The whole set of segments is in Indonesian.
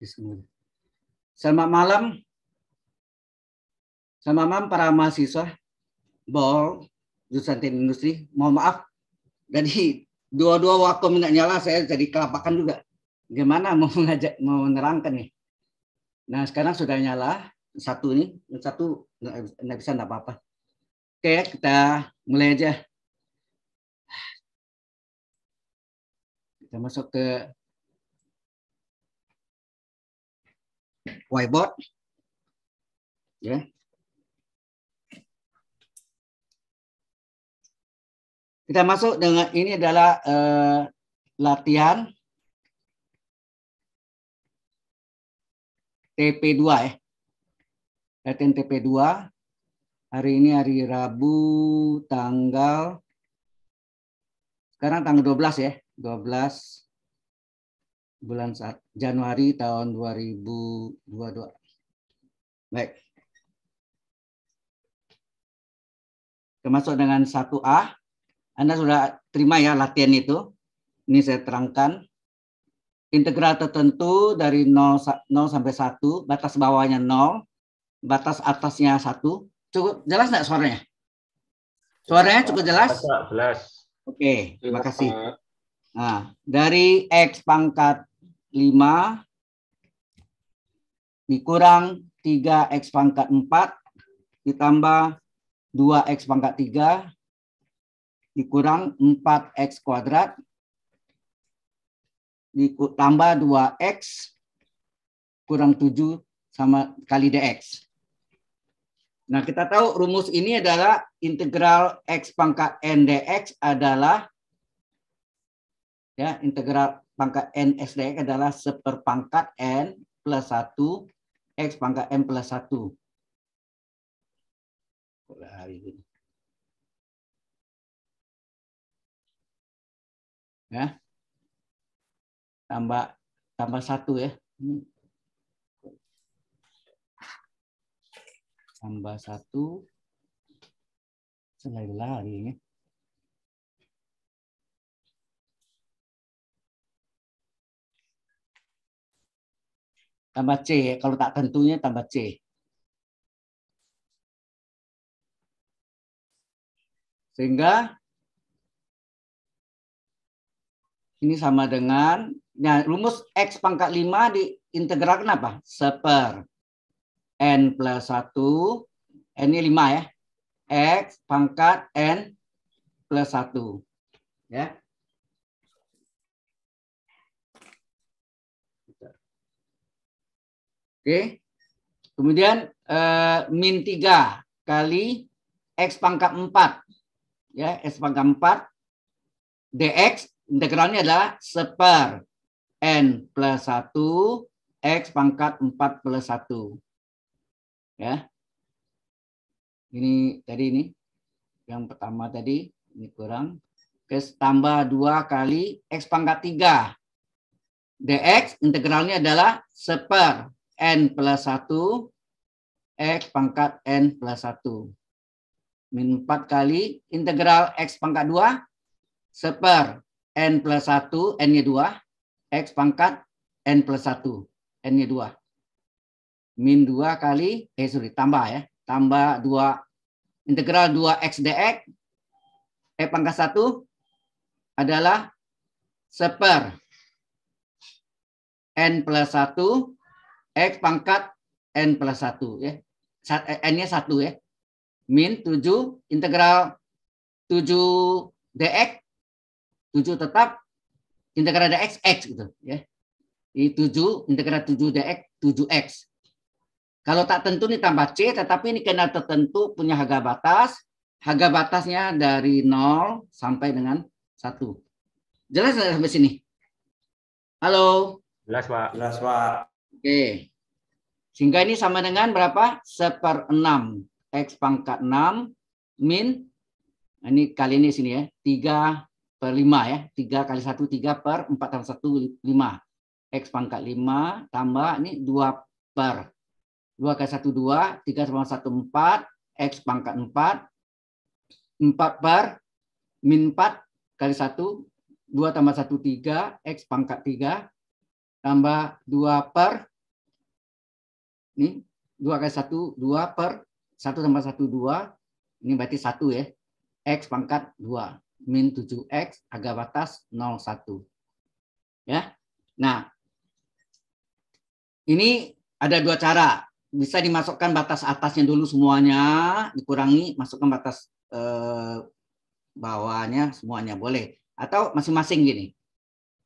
Bismillah. Selamat malam. Selamat malam para mahasiswa BOL, jurusan teknik industri. Mohon maaf, jadi dua-dua waktu minyak nyala saya jadi kelapakan juga. Gimana mau mengajak, mau menerangkan nih? Nah sekarang sudah nyala satu ini, satu nggak bisa nggak apa-apa. Oke kita mulai aja. Kita masuk ke whiteboard. Ya. Kita masuk dengan ini adalah eh, latihan TP2 ya. Eh. Latihan TP2. Hari ini hari Rabu tanggal sekarang tanggal 12 ya. 12 bulan saat Januari tahun 2022. Baik. Termasuk dengan 1A, Anda sudah terima ya latihan itu. Ini saya terangkan. Integral tertentu dari 0, 0 sampai 1, batas bawahnya 0, batas atasnya 1. Cukup jelas nggak suaranya? Suaranya cukup jelas? Jelas. Oke, okay, terima kasih. Nah, dari X pangkat 5 dikurang 3x pangkat 4 ditambah 2x pangkat 3 dikurang 4x kuadrat ditambah 2x kurang 7 sama kali dx. Nah, kita tahu rumus ini adalah integral x pangkat n dx adalah ya integral pangkat N SDX adalah seperpangkat N plus 1 X pangkat N plus 1. hari ini. Ya. Tambah tambah satu ya. Hmm. Tambah satu. selain lari ya. ini. Tambah C ya. Kalau tak tentunya tambah C. Sehingga ini sama dengan nah, rumus X pangkat 5 di integral kenapa Seper N plus 1. N ini 5 ya. X pangkat N plus 1. Ya. Oke. Kemudian eh, min 3 kali X pangkat 4. Ya, X pangkat 4 dx integralnya adalah seper n plus 1 x pangkat 4 plus 1. Ya. Ini tadi ini yang pertama tadi ini kurang. Terus tambah 2 kali x pangkat 3. dx integralnya adalah seper N plus 1, X pangkat N plus 1. Min 4 kali integral X pangkat 2, seper N plus 1, N-nya 2, X pangkat N plus 1, N-nya 2. Min 2 kali, eh sorry, tambah ya. Tambah 2, integral 2X dx, E pangkat 1 adalah seper N plus 1 X pangkat N plus 1 ya. Eh, N-nya 1 ya. Min 7 integral 7 dx 7 tetap integral dx x gitu ya. I 7 integral 7 dx 7x. Kalau tak tentu ini tambah C tetapi ini kena tertentu punya harga batas. Harga batasnya dari 0 sampai dengan 1. Jelas sampai sini? Halo? Jelas, Pak. Jelas, Pak. Oke. Sehingga ini sama dengan berapa? 1/6 X pangkat 6 min. Nah, ini kali ini sini ya. 3 per 5 ya. 3 kali 1, 3 per 4 tambah 1, 5. X pangkat 5 tambah ini 2 per. 2 kali 1, 2. 3 tambah 1, 4. X pangkat 4. 4 per min 4 kali 1. 2 tambah 1, 3. X pangkat 3 tambah 2 per ini dua kali satu dua per satu tambah satu dua ini berarti satu ya x pangkat dua min tujuh x agak batas nol satu ya nah ini ada dua cara bisa dimasukkan batas atasnya dulu semuanya dikurangi masukkan batas eh, bawahnya semuanya boleh atau masing-masing gini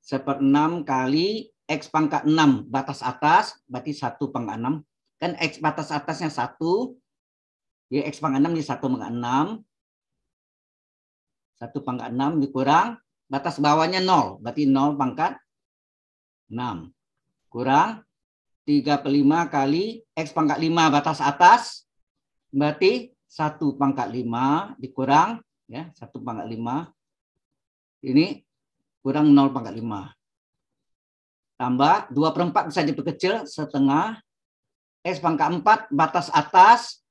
seper kali x pangkat enam batas atas berarti satu pangkat enam kan x batas atasnya satu y x pangkat enam jadi satu pangkat enam satu pangkat enam dikurang batas bawahnya nol berarti nol pangkat enam kurang tiga lima kali x pangkat lima batas atas berarti satu pangkat lima dikurang ya satu pangkat lima ini kurang nol pangkat lima tambah dua perempat bisa jadi diperkecil setengah X pangkat 4 batas atas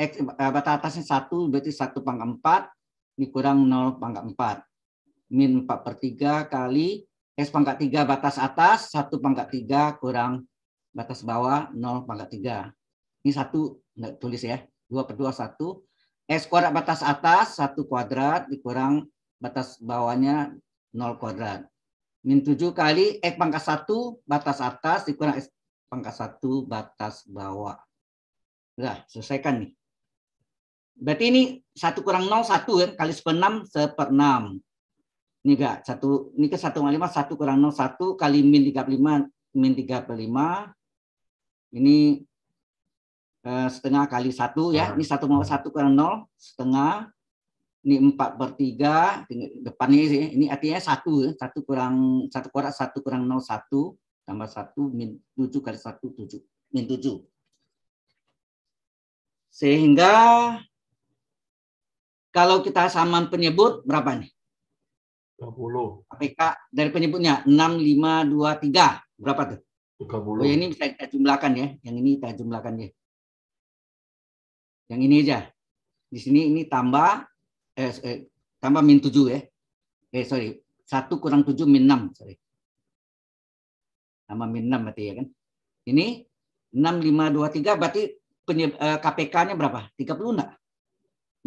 X, eh, batas atasnya 1 berarti 1 pangkat 4 dikurang 0 pangkat 4. Min 4 per 3 kali X pangkat 3 batas atas 1 pangkat 3 kurang batas bawah 0 pangkat 3. Ini 1, enggak tulis ya. 2 per 2, 1. X kuadrat batas atas 1 kuadrat dikurang batas bawahnya 0 kuadrat. Min 7 kali X pangkat 1 batas atas dikurang X pangkat satu batas bawah. Sudah, selesaikan nih. Berarti ini satu kurang nol satu ya kali seper enam seper enam. Ini enggak satu ini ke satu lima satu kurang nol satu kali min tiga puluh lima min tiga puluh lima ini eh, setengah kali satu ya ini satu kurang satu kurang nol setengah ini empat per tiga depannya sih ini artinya satu ya, satu kurang satu kurang satu kurang nol satu tambah satu min 7 kali 1 7 min 7 sehingga kalau kita saman penyebut berapa nih 30 APK dari penyebutnya enam lima dua tiga berapa tuh 30 oh, ini bisa kita jumlahkan ya yang ini kita jumlahkan ya yang ini aja di sini ini tambah eh, eh tambah min 7 ya eh sorry satu kurang tujuh min 6 sorry sama min 6 berarti ya kan. Ini 6523 berarti eh, KPK-nya berapa? 30 enggak?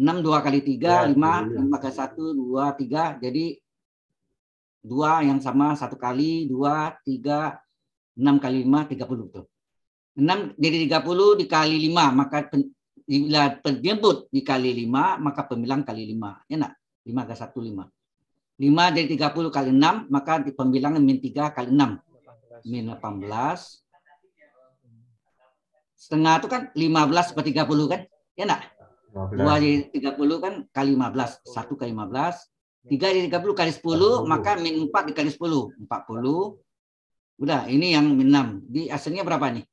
6 2 kali 3, ya, 5, ya. 5 ke 1, 2, 3. Jadi 2 yang sama 1 kali, 2, 3, 6 kali 5, 30 tuh. 6 jadi 30 dikali 5, maka pen, bila penyebut dikali 5, maka pembilang kali 5. Enak, 5 ke 1, 5. 5 jadi 30 kali 6, maka pembilangan min 3 kali 6 min 18. Setengah itu kan 15 per 30 kan? Ya enggak? 2 jadi 30 kan kali 15. 1 kali 15. 3 jadi 30 kali 10. maka min 4 dikali 10. 40. Udah, ini yang min 6. Di hasilnya berapa nih?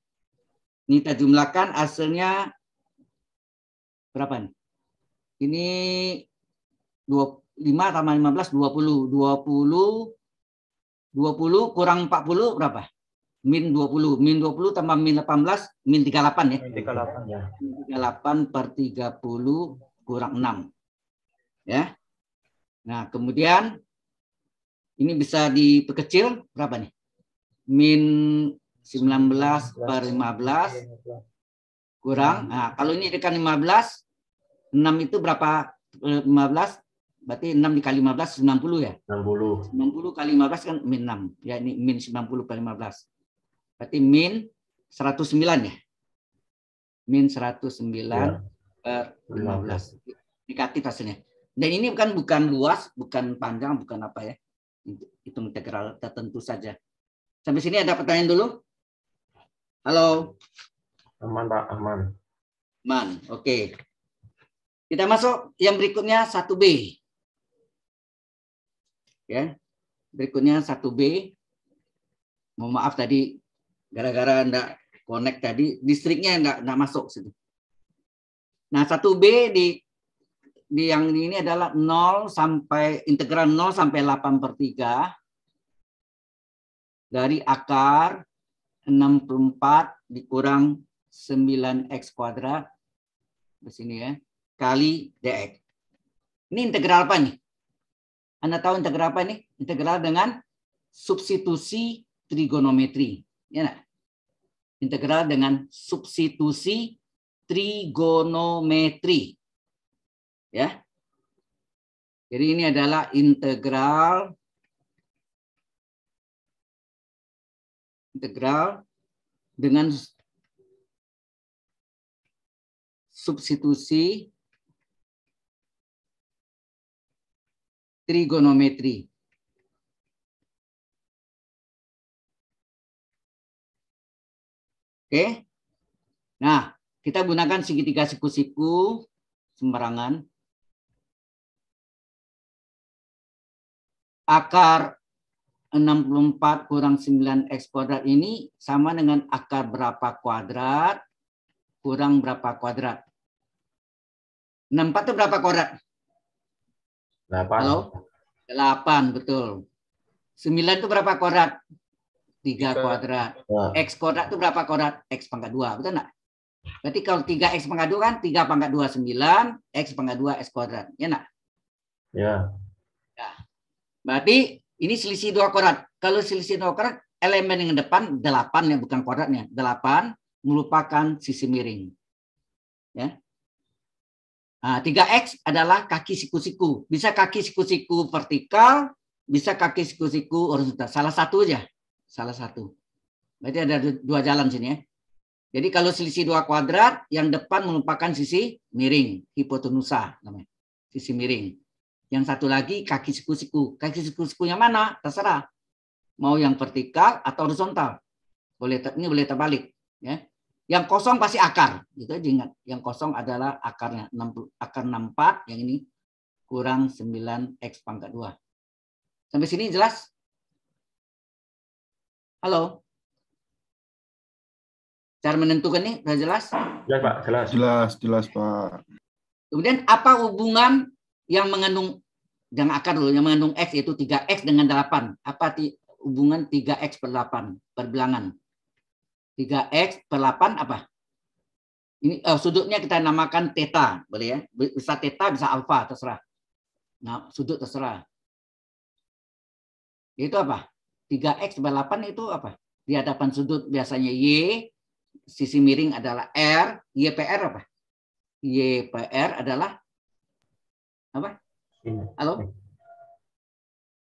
Ini kita jumlahkan hasilnya berapa nih? Ini 25 tambah 15, 20. 20 20 kurang 40 berapa? Min 20. Min 20 tambah min 18, min 38 ya. Min 38 ya. Min 38 per 30 kurang 6. Ya. Nah, kemudian ini bisa diperkecil berapa nih? Min 19 per 15 kurang. Nah, kalau ini dekat 15, 6 itu berapa? 15 eh, berarti 6 dikali 15 90 ya? 60. 90 kali 15 kan min 6. Ya ini min 90 kali 15. Berarti min 109 ya? Min 109 ya. per 15. Negatif hasilnya. Dan ini kan bukan luas, bukan panjang, bukan apa ya. Itu integral tertentu saja. Sampai sini ada pertanyaan dulu? Halo? Aman Pak, aman. Aman, oke. Okay. Kita masuk yang berikutnya 1B ya. Berikutnya 1B. Mohon maaf tadi gara-gara enggak connect tadi distriknya enggak enggak masuk situ. Nah, 1B di di yang ini adalah 0 sampai integral 0 sampai 8 3 dari akar 64 dikurang 9x kuadrat di sini ya kali dx. Ini integral apa nih? Anda tahu integral apa ini? Integral dengan substitusi trigonometri. Ya, nah? Integral dengan substitusi trigonometri. Ya. Jadi ini adalah integral integral dengan substitusi trigonometri. Oke. Nah, kita gunakan segitiga siku-siku sembarangan. Akar 64 kurang 9 X kuadrat ini sama dengan akar berapa kuadrat kurang berapa kuadrat. 64 itu berapa kuadrat? 8. Halo? 8, betul. 9 itu berapa kuadrat? 3 kuadrat. Nah. X kuadrat itu berapa kuadrat? X pangkat 2, betul enggak? Berarti kalau 3X pangkat 2 kan 3 pangkat 2, 9. X pangkat 2, kan, X kuadrat. Ya, enggak? Ya. ya. Berarti ini selisih 2 kuadrat. Kalau selisih 2 kuadrat, elemen yang depan 8, yang bukan kuadratnya. 8 merupakan sisi miring. Ya. Nah, 3X adalah kaki siku-siku. Bisa kaki siku-siku vertikal, bisa kaki siku-siku horizontal. Salah satu aja. Salah satu. Berarti ada dua jalan sini ya. Jadi kalau selisih dua kuadrat, yang depan merupakan sisi miring, hipotenusa namanya. Sisi miring. Yang satu lagi kaki siku-siku. Kaki siku-sikunya mana? Terserah. Mau yang vertikal atau horizontal. Boleh ini boleh terbalik, ya. Yang kosong pasti akar, gitu diingat. Yang kosong adalah akarnya 60, akar 64, yang ini kurang 9 x pangkat 2. Sampai sini jelas? Halo? Cara menentukan nih sudah jelas? Jelas, Pak. Jelas. Jelas, jelas, Pak. Kemudian apa hubungan yang mengandung yang akar dulu yang mengandung x yaitu 3x dengan 8. Apa hubungan 3x per 8 perbilangan 3x per 8 apa? Ini uh, sudutnya kita namakan theta, boleh ya? Bisa theta, bisa alfa, terserah. Nah, sudut terserah. Itu apa? 3x per 8 itu apa? Di hadapan sudut biasanya y, sisi miring adalah r, ypr apa? ypr adalah apa? Halo?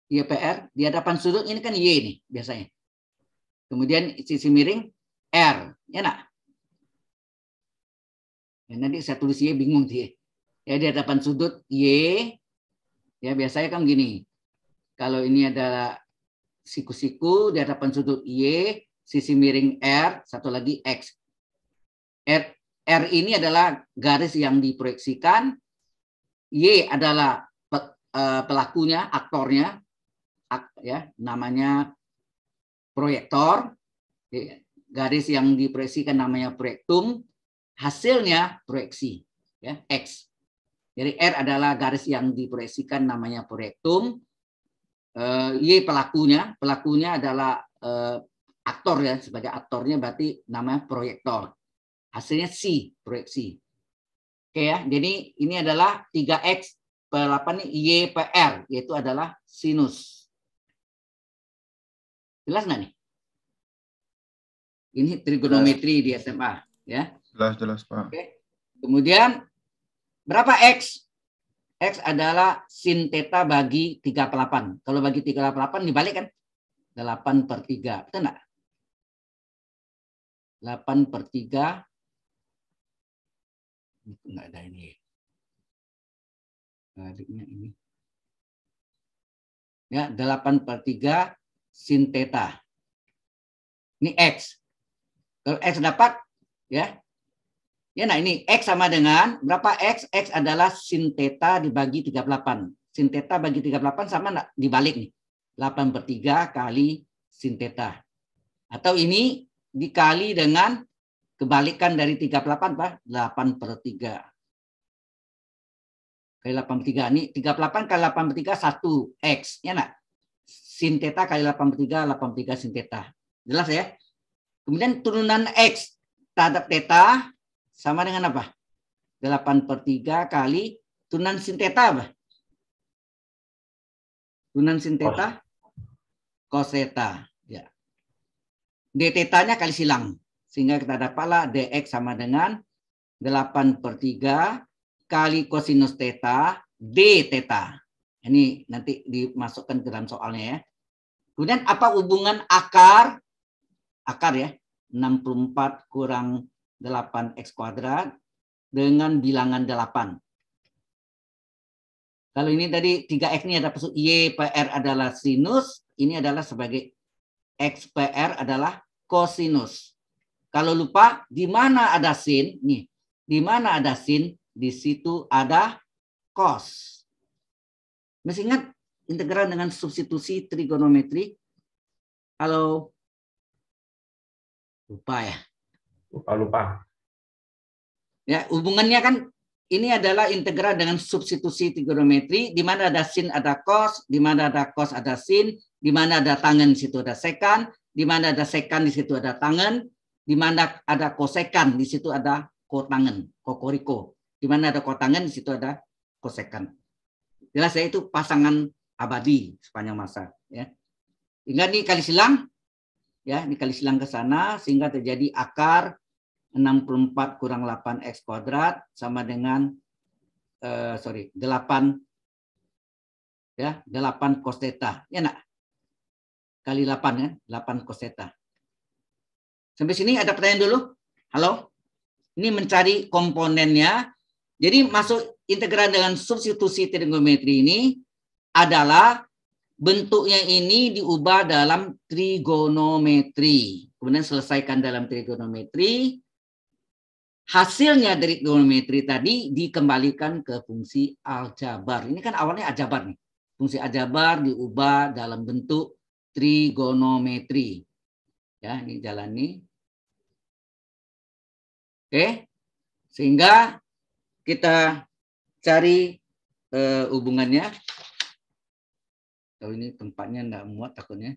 YPR di hadapan sudut ini kan Y nih biasanya. Kemudian sisi miring R. Ya nak? Ya, nanti saya tulis Y bingung sih. Ya di hadapan sudut Y. Ya biasanya kan gini. Kalau ini adalah siku-siku di hadapan sudut Y, sisi miring R, satu lagi X. R, R ini adalah garis yang diproyeksikan, Y adalah eh, pelakunya, aktornya, ya namanya proyektor, iya garis yang diproyeksikan namanya proyektum, hasilnya proyeksi ya, X. Jadi R adalah garis yang diproyeksikan namanya proyektum. Eh, y pelakunya, pelakunya adalah eh, aktor ya sebagai aktornya berarti namanya proyektor. Hasilnya C, proyeksi. Oke ya, jadi ini adalah 3X per apa nih Y per R yaitu adalah sinus. Jelas nggak nih? Ini trigonometri di SMA, ya. Jelas, jelas, Pak. Oke. Kemudian berapa x? X adalah sin teta bagi tiga per delapan. Kalau bagi tiga per dibalik kan? 8 per tiga. Betul enggak? 8 per 3. Enggak ada ini. Baliknya ini. Ya, delapan per 3 sin teta. Ini X. X dapat, ya. Ya, nah ini X sama dengan berapa X? X adalah sin theta dibagi 38. Sin theta bagi 38 sama enggak? dibalik nih. 8 per 3 kali sin theta. Atau ini dikali dengan kebalikan dari 38 Pak, 8 per 3. Kali 8 per 3. Ini 38 kali 8 per 3, 1 X. Ya nak? Sin theta kali 8 per 3, 8 per 3 sin theta. Jelas ya? Kemudian turunan X terhadap teta sama dengan apa? 8 per 3 kali turunan sin teta apa? Turunan sin teta cos teta. Ya. D tetanya kali silang. Sehingga kita dapatlah dx sama dengan 8 per 3 kali kosinus teta d teta. Ini nanti dimasukkan ke dalam soalnya ya. Kemudian apa hubungan akar akar ya, 64 kurang 8 X kuadrat dengan bilangan 8. Kalau ini tadi 3X ini ada pesut Y, PR adalah sinus, ini adalah sebagai x pr adalah kosinus. Kalau lupa, di mana ada sin? Nih, di mana ada sin? Di situ ada cos. Masih ingat integral dengan substitusi trigonometri? Kalau Lupa ya. Lupa lupa. Ya, hubungannya kan ini adalah integral dengan substitusi trigonometri di mana ada sin ada cos, di mana ada cos ada sin, di mana ada tangan di situ ada sekan, di mana ada sekan di situ ada tangan, di mana ada kosekan di situ ada kotangan kokoriko. Di mana ada kotangan di situ ada kosekan. Jelas ya itu pasangan abadi sepanjang masa ya. Hingga nih kali silang ya ini kali silang ke sana sehingga terjadi akar 64 kurang 8 x kuadrat sama dengan eh, sorry 8 ya 8 cos theta ya nak kali 8 ya 8 cos theta sampai sini ada pertanyaan dulu halo ini mencari komponennya jadi masuk integral dengan substitusi trigonometri ini adalah bentuknya ini diubah dalam trigonometri. Kemudian selesaikan dalam trigonometri. Hasilnya dari trigonometri tadi dikembalikan ke fungsi aljabar. Ini kan awalnya aljabar nih. Fungsi aljabar diubah dalam bentuk trigonometri. Ya, ini jalan nih. Oke. Sehingga kita cari uh, hubungannya kalau ini tempatnya nggak muat takutnya.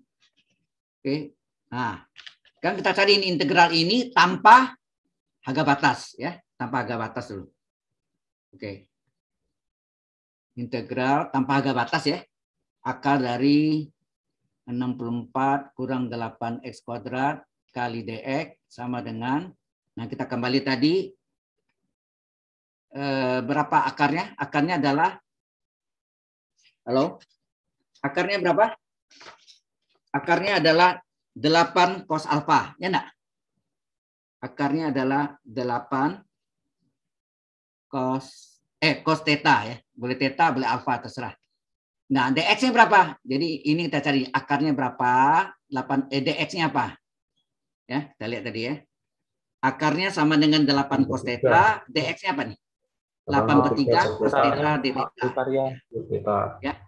Oke. Nah, kan kita cari ini integral ini tanpa harga batas ya, tanpa harga batas dulu. Oke. Integral tanpa harga batas ya. Akar dari 64 kurang 8x kuadrat kali dx sama dengan nah kita kembali tadi eh, berapa akarnya? Akarnya adalah Halo? Akarnya berapa? Akarnya adalah 8 cos alfa, ya enggak? Akarnya adalah 8 cos eh cos theta ya. Boleh theta, boleh alfa terserah. Nah, dx-nya berapa? Jadi ini kita cari akarnya berapa? 8 eh dx-nya apa? Ya, kita lihat tadi ya. Akarnya sama dengan 8 cos theta, dx-nya apa nih? 8 per 3 cos theta dx. Ya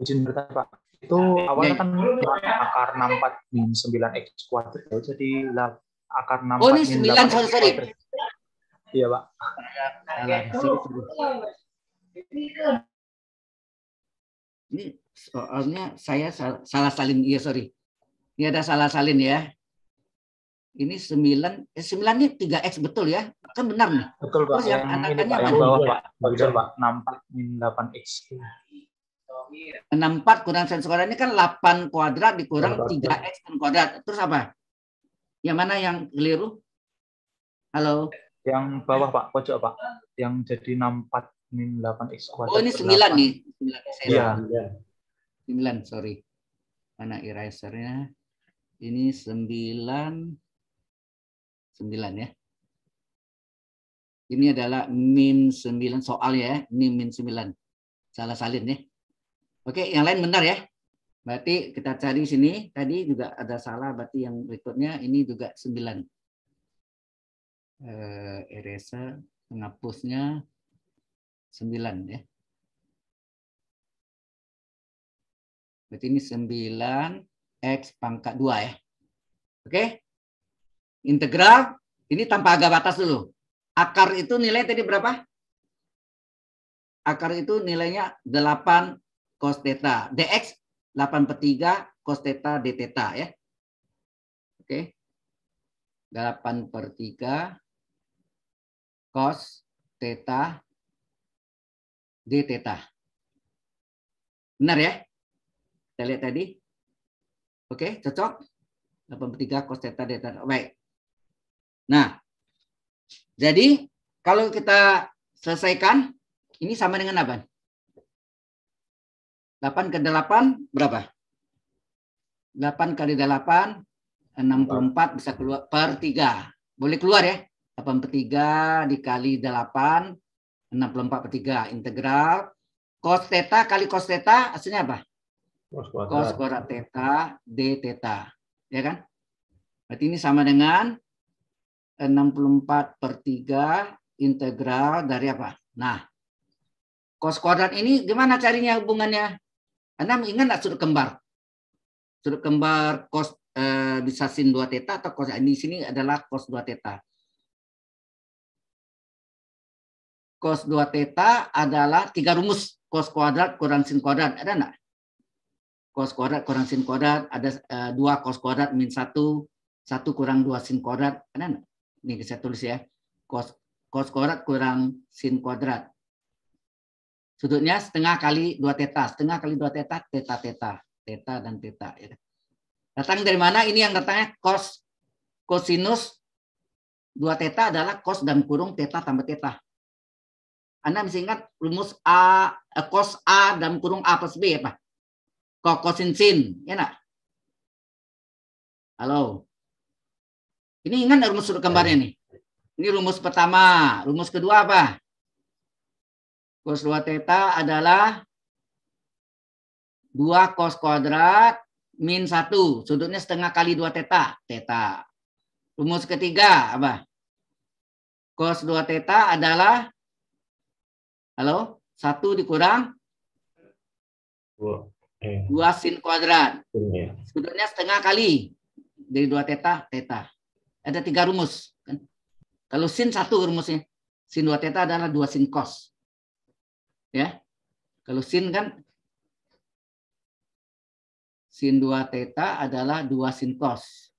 izin bertanya Pak. Itu iya, iya. awalnya iya, kan akar 64 min 9 x kuadrat ya, jadi akar 64 oh, 9, min 8 sorry, sorry. Iya Pak. Nah, nah, nah, ini soalnya saya salah, salin, iya sorry. Ini ada salah salin ya. Ini 9, eh, 9 ini 3X betul ya? Kan benar nih. Betul Pak. Terus oh, yang, yang ini, Pak, yang bawah Pak. Bagus Pak, 64 min 8X. 64 iya. kurang sin kuadrat ini kan 8 kuadrat dikurang 3x kuadrat. Terus apa? Yang mana yang keliru? Halo? Yang bawah Pak, pojok Pak. Yang jadi 64 min 8x kuadrat. Oh ini 9 8. nih. 9 ya. Iya. Yeah. 9, sorry. Mana erasernya? Ini 9. 9 ya. Ini adalah min 9 soal ya, ini min 9. Salah salin ya. Oke, yang lain benar ya. Berarti kita cari sini, tadi juga ada salah, berarti yang berikutnya ini juga 9. Eh, Eresa, penghapusnya 9 ya. Berarti ini 9 X pangkat 2 ya. Oke. Integral, ini tanpa agak batas dulu. Akar itu nilai tadi berapa? Akar itu nilainya 8 cos theta. Dx 8 per 3 cos theta d theta ya. Oke. 8 per 3 cos theta d theta. Benar ya? Kita lihat tadi. Oke, cocok? 8 per 3 cos theta d theta. Baik. Nah, jadi kalau kita selesaikan, ini sama dengan apa? 8 ke 8 berapa? 8 kali 8, 64 bisa keluar per 3. Boleh keluar ya. 8 per 3 dikali 8, 64 per 3 integral. Cos theta kali cos theta hasilnya apa? Cos kuadrat. theta d theta. Ya kan? Berarti ini sama dengan 64 per 3 integral dari apa? Nah, cos kuadrat ini gimana carinya hubungannya? Anda ingat nggak sudut kembar? Sudut kembar cos eh, bisa sin 2 theta atau cos ini sini adalah cos 2 teta. Cos 2 teta adalah tiga rumus cos kuadrat kurang sin kuadrat. Ada nggak? Cos kuadrat kurang sin kuadrat ada eh, dua cos kuadrat min satu satu kurang dua sin kuadrat. Ada nggak? Ini saya tulis ya. Cos cos kuadrat kurang sin kuadrat Sudutnya setengah kali dua teta, setengah kali dua teta, teta, teta, teta dan teta. Ya. Datang dari mana? Ini yang datangnya cos cosinus dua teta adalah cos dan kurung teta tambah teta. Anda mesti ingat rumus A, eh, cos A dan kurung A plus B ya Pak? Kokosin sin, ya nak? Halo? Ini ingat rumus gambarnya eh. nih? Ini rumus pertama. Rumus kedua apa? Cos 2 teta adalah 2 cos kuadrat min 1. Sudutnya setengah kali 2 teta. Teta. Rumus ketiga apa? Cos 2 teta adalah Halo? 1 dikurang 2. 2 eh. sin kuadrat. Ya. Sudutnya setengah kali dari 2 teta, teta. Ada tiga rumus. Kan? Kalau sin 1 rumusnya. Sin 2 teta adalah 2 sin cos ya. Kalau sin kan sin 2 teta adalah 2 sin cos.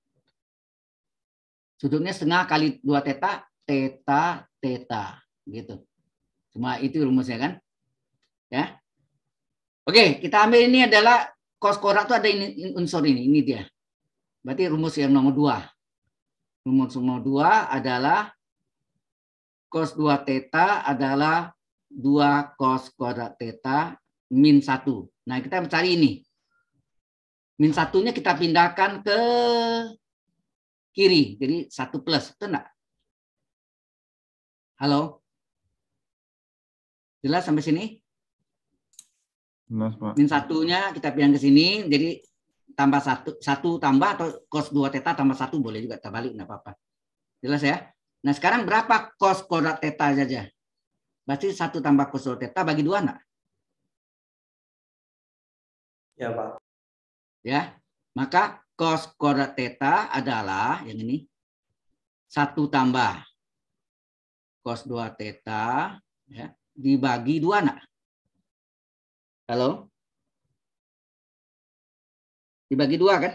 Sudutnya setengah kali 2 teta, teta, teta. Gitu. Cuma itu rumusnya kan. Ya. Oke, kita ambil ini adalah cos korak itu ada ini, unsur ini. Ini dia. Berarti rumus yang nomor 2. Rumus nomor 2 adalah cos 2 teta adalah 2 cos kuadrat theta min 1. Nah, kita mencari ini. Min satunya kita pindahkan ke kiri. Jadi 1 plus. Betul enggak? Halo? Jelas sampai sini? Jelas, Pak. Min satunya kita pindah ke sini. Jadi tambah 1, 1 tambah atau cos 2 theta tambah 1 boleh juga terbalik, enggak apa-apa. Jelas ya? Nah, sekarang berapa cos kuadrat theta saja? Berarti satu tambah kosul teta bagi dua enggak? Ya, Pak. Ya. Maka cos kuadrat teta adalah yang ini. Satu tambah kos dua teta ya, dibagi dua enggak? Halo? Dibagi dua kan?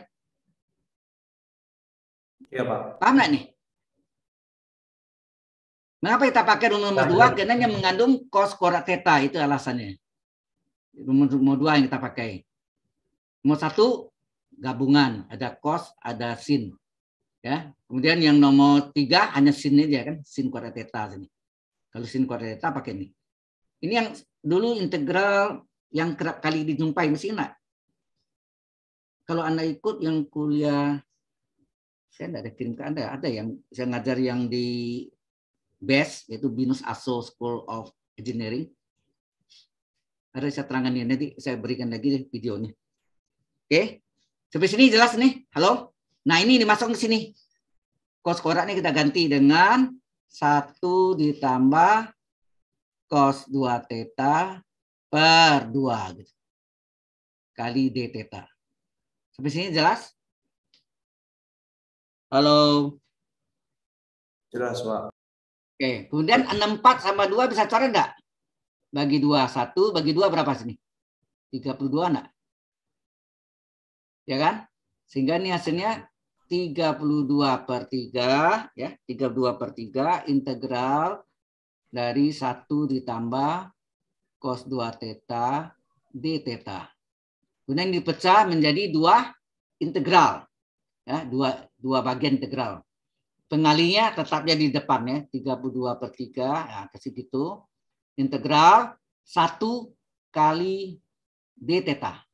Iya, Pak. Paham nggak nih? mengapa kita pakai rumus nomor dua? Karena yang mengandung cos kuadrat theta itu alasannya. Rumus nomor dua yang kita pakai. Nomor satu gabungan ada cos ada sin. Ya, kemudian yang nomor tiga hanya sin aja kan, sin kuadrat theta sini. Kalau sin kuadrat theta pakai ini. Ini yang dulu integral yang kerap kali dijumpai mesti enak. Kalau anda ikut yang kuliah, saya tidak ada kirim ke anda. Ada yang saya ngajar yang di BES yaitu Binus Aso School of Engineering. Ada saya terangkan ya nanti saya berikan lagi deh videonya. Oke. Sampai sini jelas nih. Halo. Nah, ini dimasuk ke sini. Kos ini kita ganti dengan satu ditambah kos 2 theta per 2 gitu. kali d theta. Sampai sini jelas? Halo. Jelas, Pak. Oke, okay. kemudian 64 sama 2 bisa coret enggak? Bagi 2, 1, bagi 2 berapa sini? 32 enggak? Ya kan? Sehingga ini hasilnya 32 per 3, ya, 32 per 3 integral dari 1 ditambah cos 2 theta d theta. Kemudian dipecah menjadi 2 integral. Ya, 2, 2 bagian integral. Pengalinya tetapnya di depan ya, 32 per 3, nah, ya, ke situ. Integral 1 kali d theta.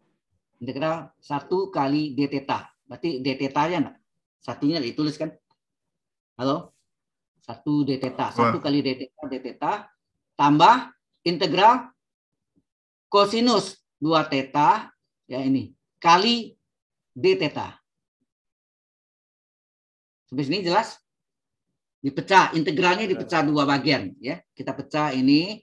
Integral 1 kali d theta. Berarti d theta nak satunya ditulis kan? Halo? 1 d theta, 1 kali d theta, d theta tambah integral kosinus 2 theta ya ini kali d theta. Sampai sini jelas? dipecah integralnya dipecah dua bagian ya kita pecah ini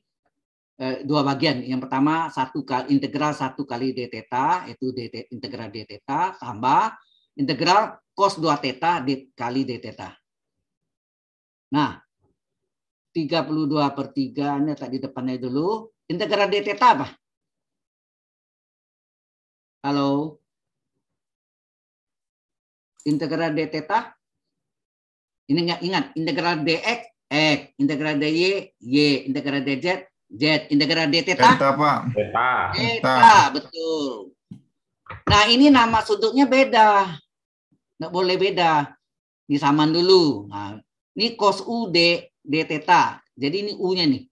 eh, dua bagian yang pertama satu kali integral satu kali d theta itu d integral d theta tambah integral cos 2 theta d kali d theta nah 32 per 3 nya tadi depannya dulu integral d theta apa halo integral d theta ini enggak ingat integral dx x, integral dy y, integral dz z, integral d theta theta Pak. Theta. Theta, betul. Nah, ini nama sudutnya beda. Nggak boleh beda. Disaman dulu. Nah, ini cos u d d theta. Jadi ini u-nya nih.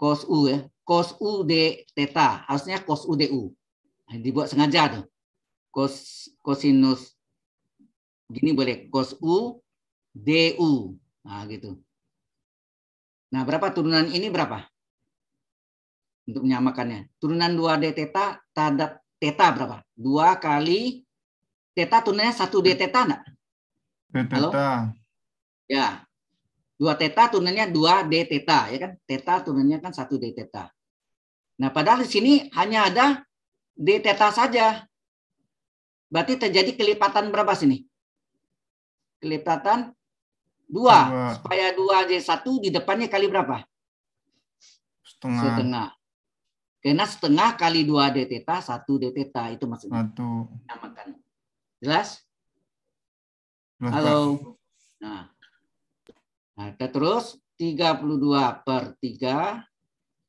Cos u ya. Cos u d theta. Harusnya cos u d u. Nah, dibuat sengaja tuh. Cos cosinus gini boleh cos u DU. Nah, gitu. Nah, berapa turunan ini berapa? Untuk menyamakannya. Turunan 2D teta terhadap teta berapa? Dua kali teta turunannya satu D teta enggak? teta. Halo? Ya. dua teta turunannya dua D teta ya kan? Teta turunannya kan satu D teta. Nah, padahal di sini hanya ada D teta saja. Berarti terjadi kelipatan berapa sini? Kelipatan Dua. dua. Supaya dua jadi satu di depannya kali berapa? Setengah. Setengah. Karena setengah kali dua d teta satu d teta itu maksudnya. Satu. Namakan. Jelas? Jelas Halo. nah Nah. terus tiga puluh dua per tiga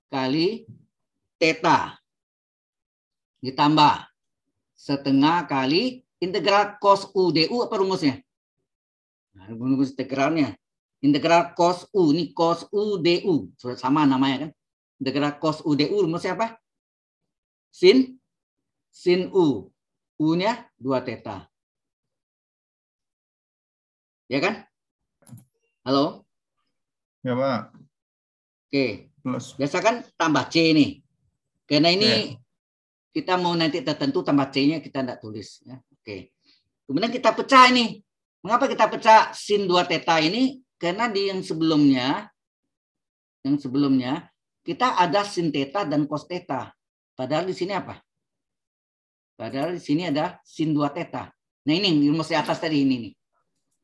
kali teta Ditambah setengah kali integral cos u du apa rumusnya? Nah, menunggu integralnya. Integral cos U, ini cos U du. Sama namanya kan? Integral cos U du rumusnya apa? Sin? Sin U. U-nya 2 theta. Ya kan? Halo? Ya, Pak. Oke. Plus. Biasa kan tambah C ini. Karena ini ya. kita mau nanti tertentu tambah C-nya kita tidak tulis. Ya. Oke. Kemudian kita pecah ini. Mengapa kita pecah sin 2 teta ini? Karena di yang sebelumnya, yang sebelumnya kita ada sin teta dan cos teta. Padahal di sini apa? Padahal di sini ada sin 2 teta. Nah ini rumus di atas tadi ini nih.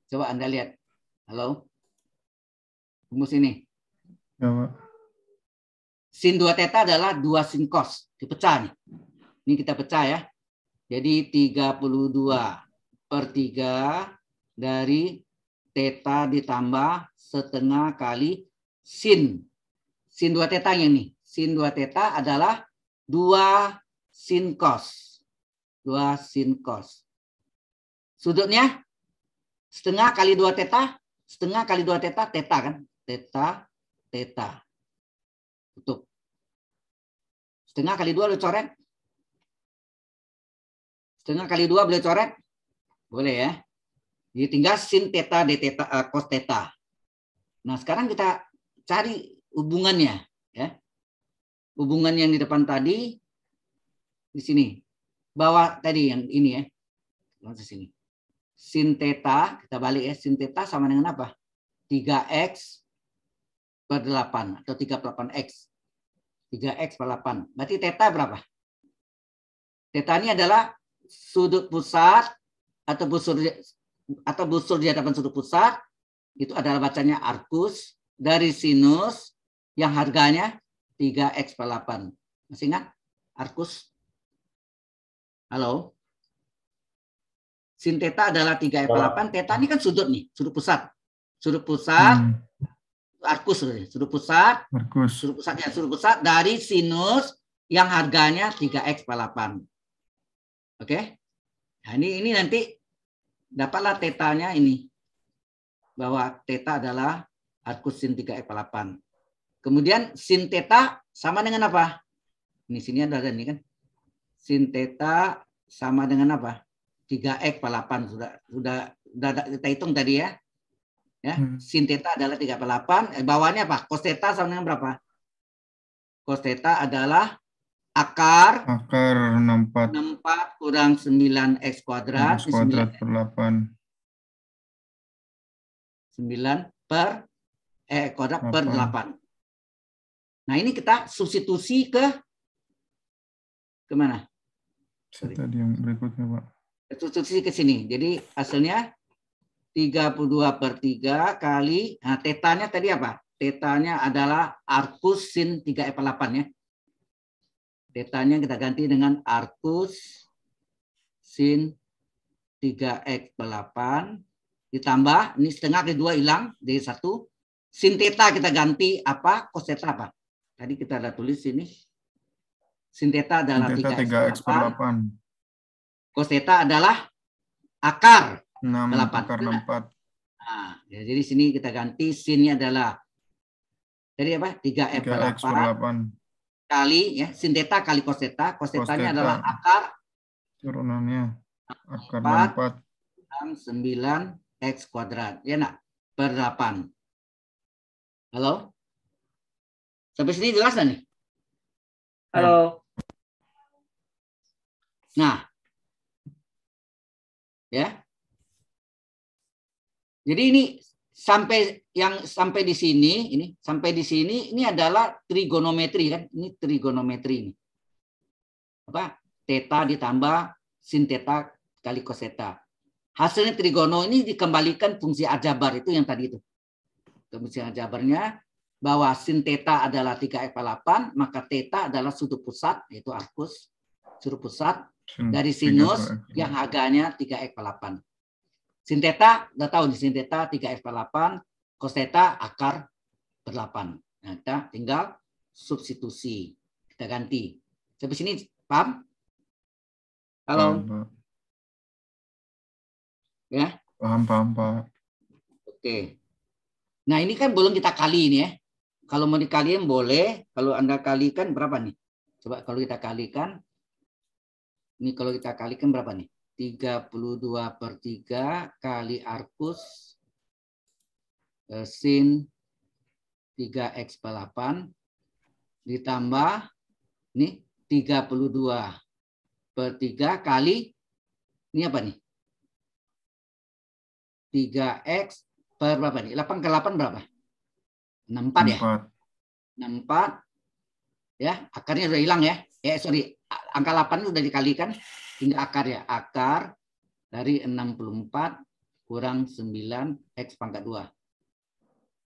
Coba Anda lihat. Halo? Rumus ini. Ya, Sin 2 theta adalah 2 sin cos. Dipecah nih. Ini kita pecah ya. Jadi 32 per 3 dari teta ditambah setengah kali sin. Sin 2 teta yang ini. Sin 2 teta adalah 2 sin cos. 2 sin cos. Sudutnya setengah kali 2 teta, setengah kali 2 teta, teta kan? Teta, teta. Tutup. Setengah kali 2 lo coret. Setengah kali 2 boleh coret? Boleh ya. Jadi tinggal sin theta d teta uh, cos teta. Nah, sekarang kita cari hubungannya ya. Hubungan yang di depan tadi di sini. Bawa tadi yang ini ya. Di sini. Sin theta, kita balik ya. Sin theta sama dengan apa? 3x per 8 atau per 38x. 3x per 8. Berarti teta berapa? Theta ini adalah sudut pusat atau busur atau busur di hadapan sudut pusat itu adalah bacanya arkus dari sinus yang harganya 3x per 8. Masih ingat? Arkus? Halo? Sin teta adalah 3 x per 8. Teta ini kan sudut nih, sudut pusat. Sudut pusat, hmm. arkus. Sudut pusat, arkus. sudut pusat, ya, sudut pusat dari sinus yang harganya 3x per 8. Oke? Okay? Nah, ini, ini nanti dapatlah tetanya ini bahwa teta adalah arkus sin 3 F8. Kemudian sin teta sama dengan apa? Ini sini ada ada ini kan. Sin teta sama dengan apa? 3 x 8 sudah sudah sudah kita hitung tadi ya. Ya, hmm. sin teta adalah 3 x 8 bawahnya apa? Cos teta sama dengan berapa? Cos teta adalah akar akar 64 64 kurang 9 x kuadrat 9 kuadrat per 8 9 per eh kuadrat 8. per 8 nah ini kita substitusi ke kemana tadi yang berikutnya Pak substitusi ke sini jadi hasilnya 32 per 3 kali nah, tetanya tadi apa tetanya adalah arcus sin 3 e 8 ya Tetanya kita ganti dengan arcus sin 3x 8 ditambah ini setengah ke dua hilang jadi satu sin teta kita ganti apa cos teta apa tadi kita ada tulis sini sin teta adalah sin teta 3x, 8 cos teta adalah akar 6 8 akar 64 nah, ya, jadi sini kita ganti sinnya adalah jadi apa 3x, 8 kali ya sinteta kali koseta kosetanya adalah akar turunannya akar 4, 4 6 9 x kuadrat ya nak per 8 halo sampai sini jelas nggak nih halo nah ya jadi ini sampai yang sampai di sini ini sampai di sini ini adalah trigonometri kan ini trigonometri ini apa teta ditambah sin teta kali coseta hasilnya trigono ini dikembalikan fungsi aljabar itu yang tadi itu fungsi aljabarnya bahwa sin teta adalah 3 x 8 maka teta adalah sudut pusat yaitu arcus sudut pusat dari sinus yang agaknya 3 x 8 Sinteta, nggak tahu di sinteta 3F8, cos theta akar 8 Nah, kita tinggal substitusi. Kita ganti. Sampai sini paham? Halo. Paham, Ya? Paham, paham, Pak. Oke. Nah, ini kan belum kita kali ini ya. Kalau mau dikaliin boleh. Kalau Anda kalikan berapa nih? Coba kalau kita kalikan. Ini kalau kita kalikan berapa nih? 32 per 3 kali arkus eh, sin 3x per 8 ditambah nih 32 per 3 kali ini apa nih? 3x per berapa nih? 8 ke 8 berapa? 64 ya? 64 ya akarnya sudah hilang ya. Ya sorry angka 8 sudah dikalikan hingga akar ya. Akar dari 64 kurang 9 X pangkat 2.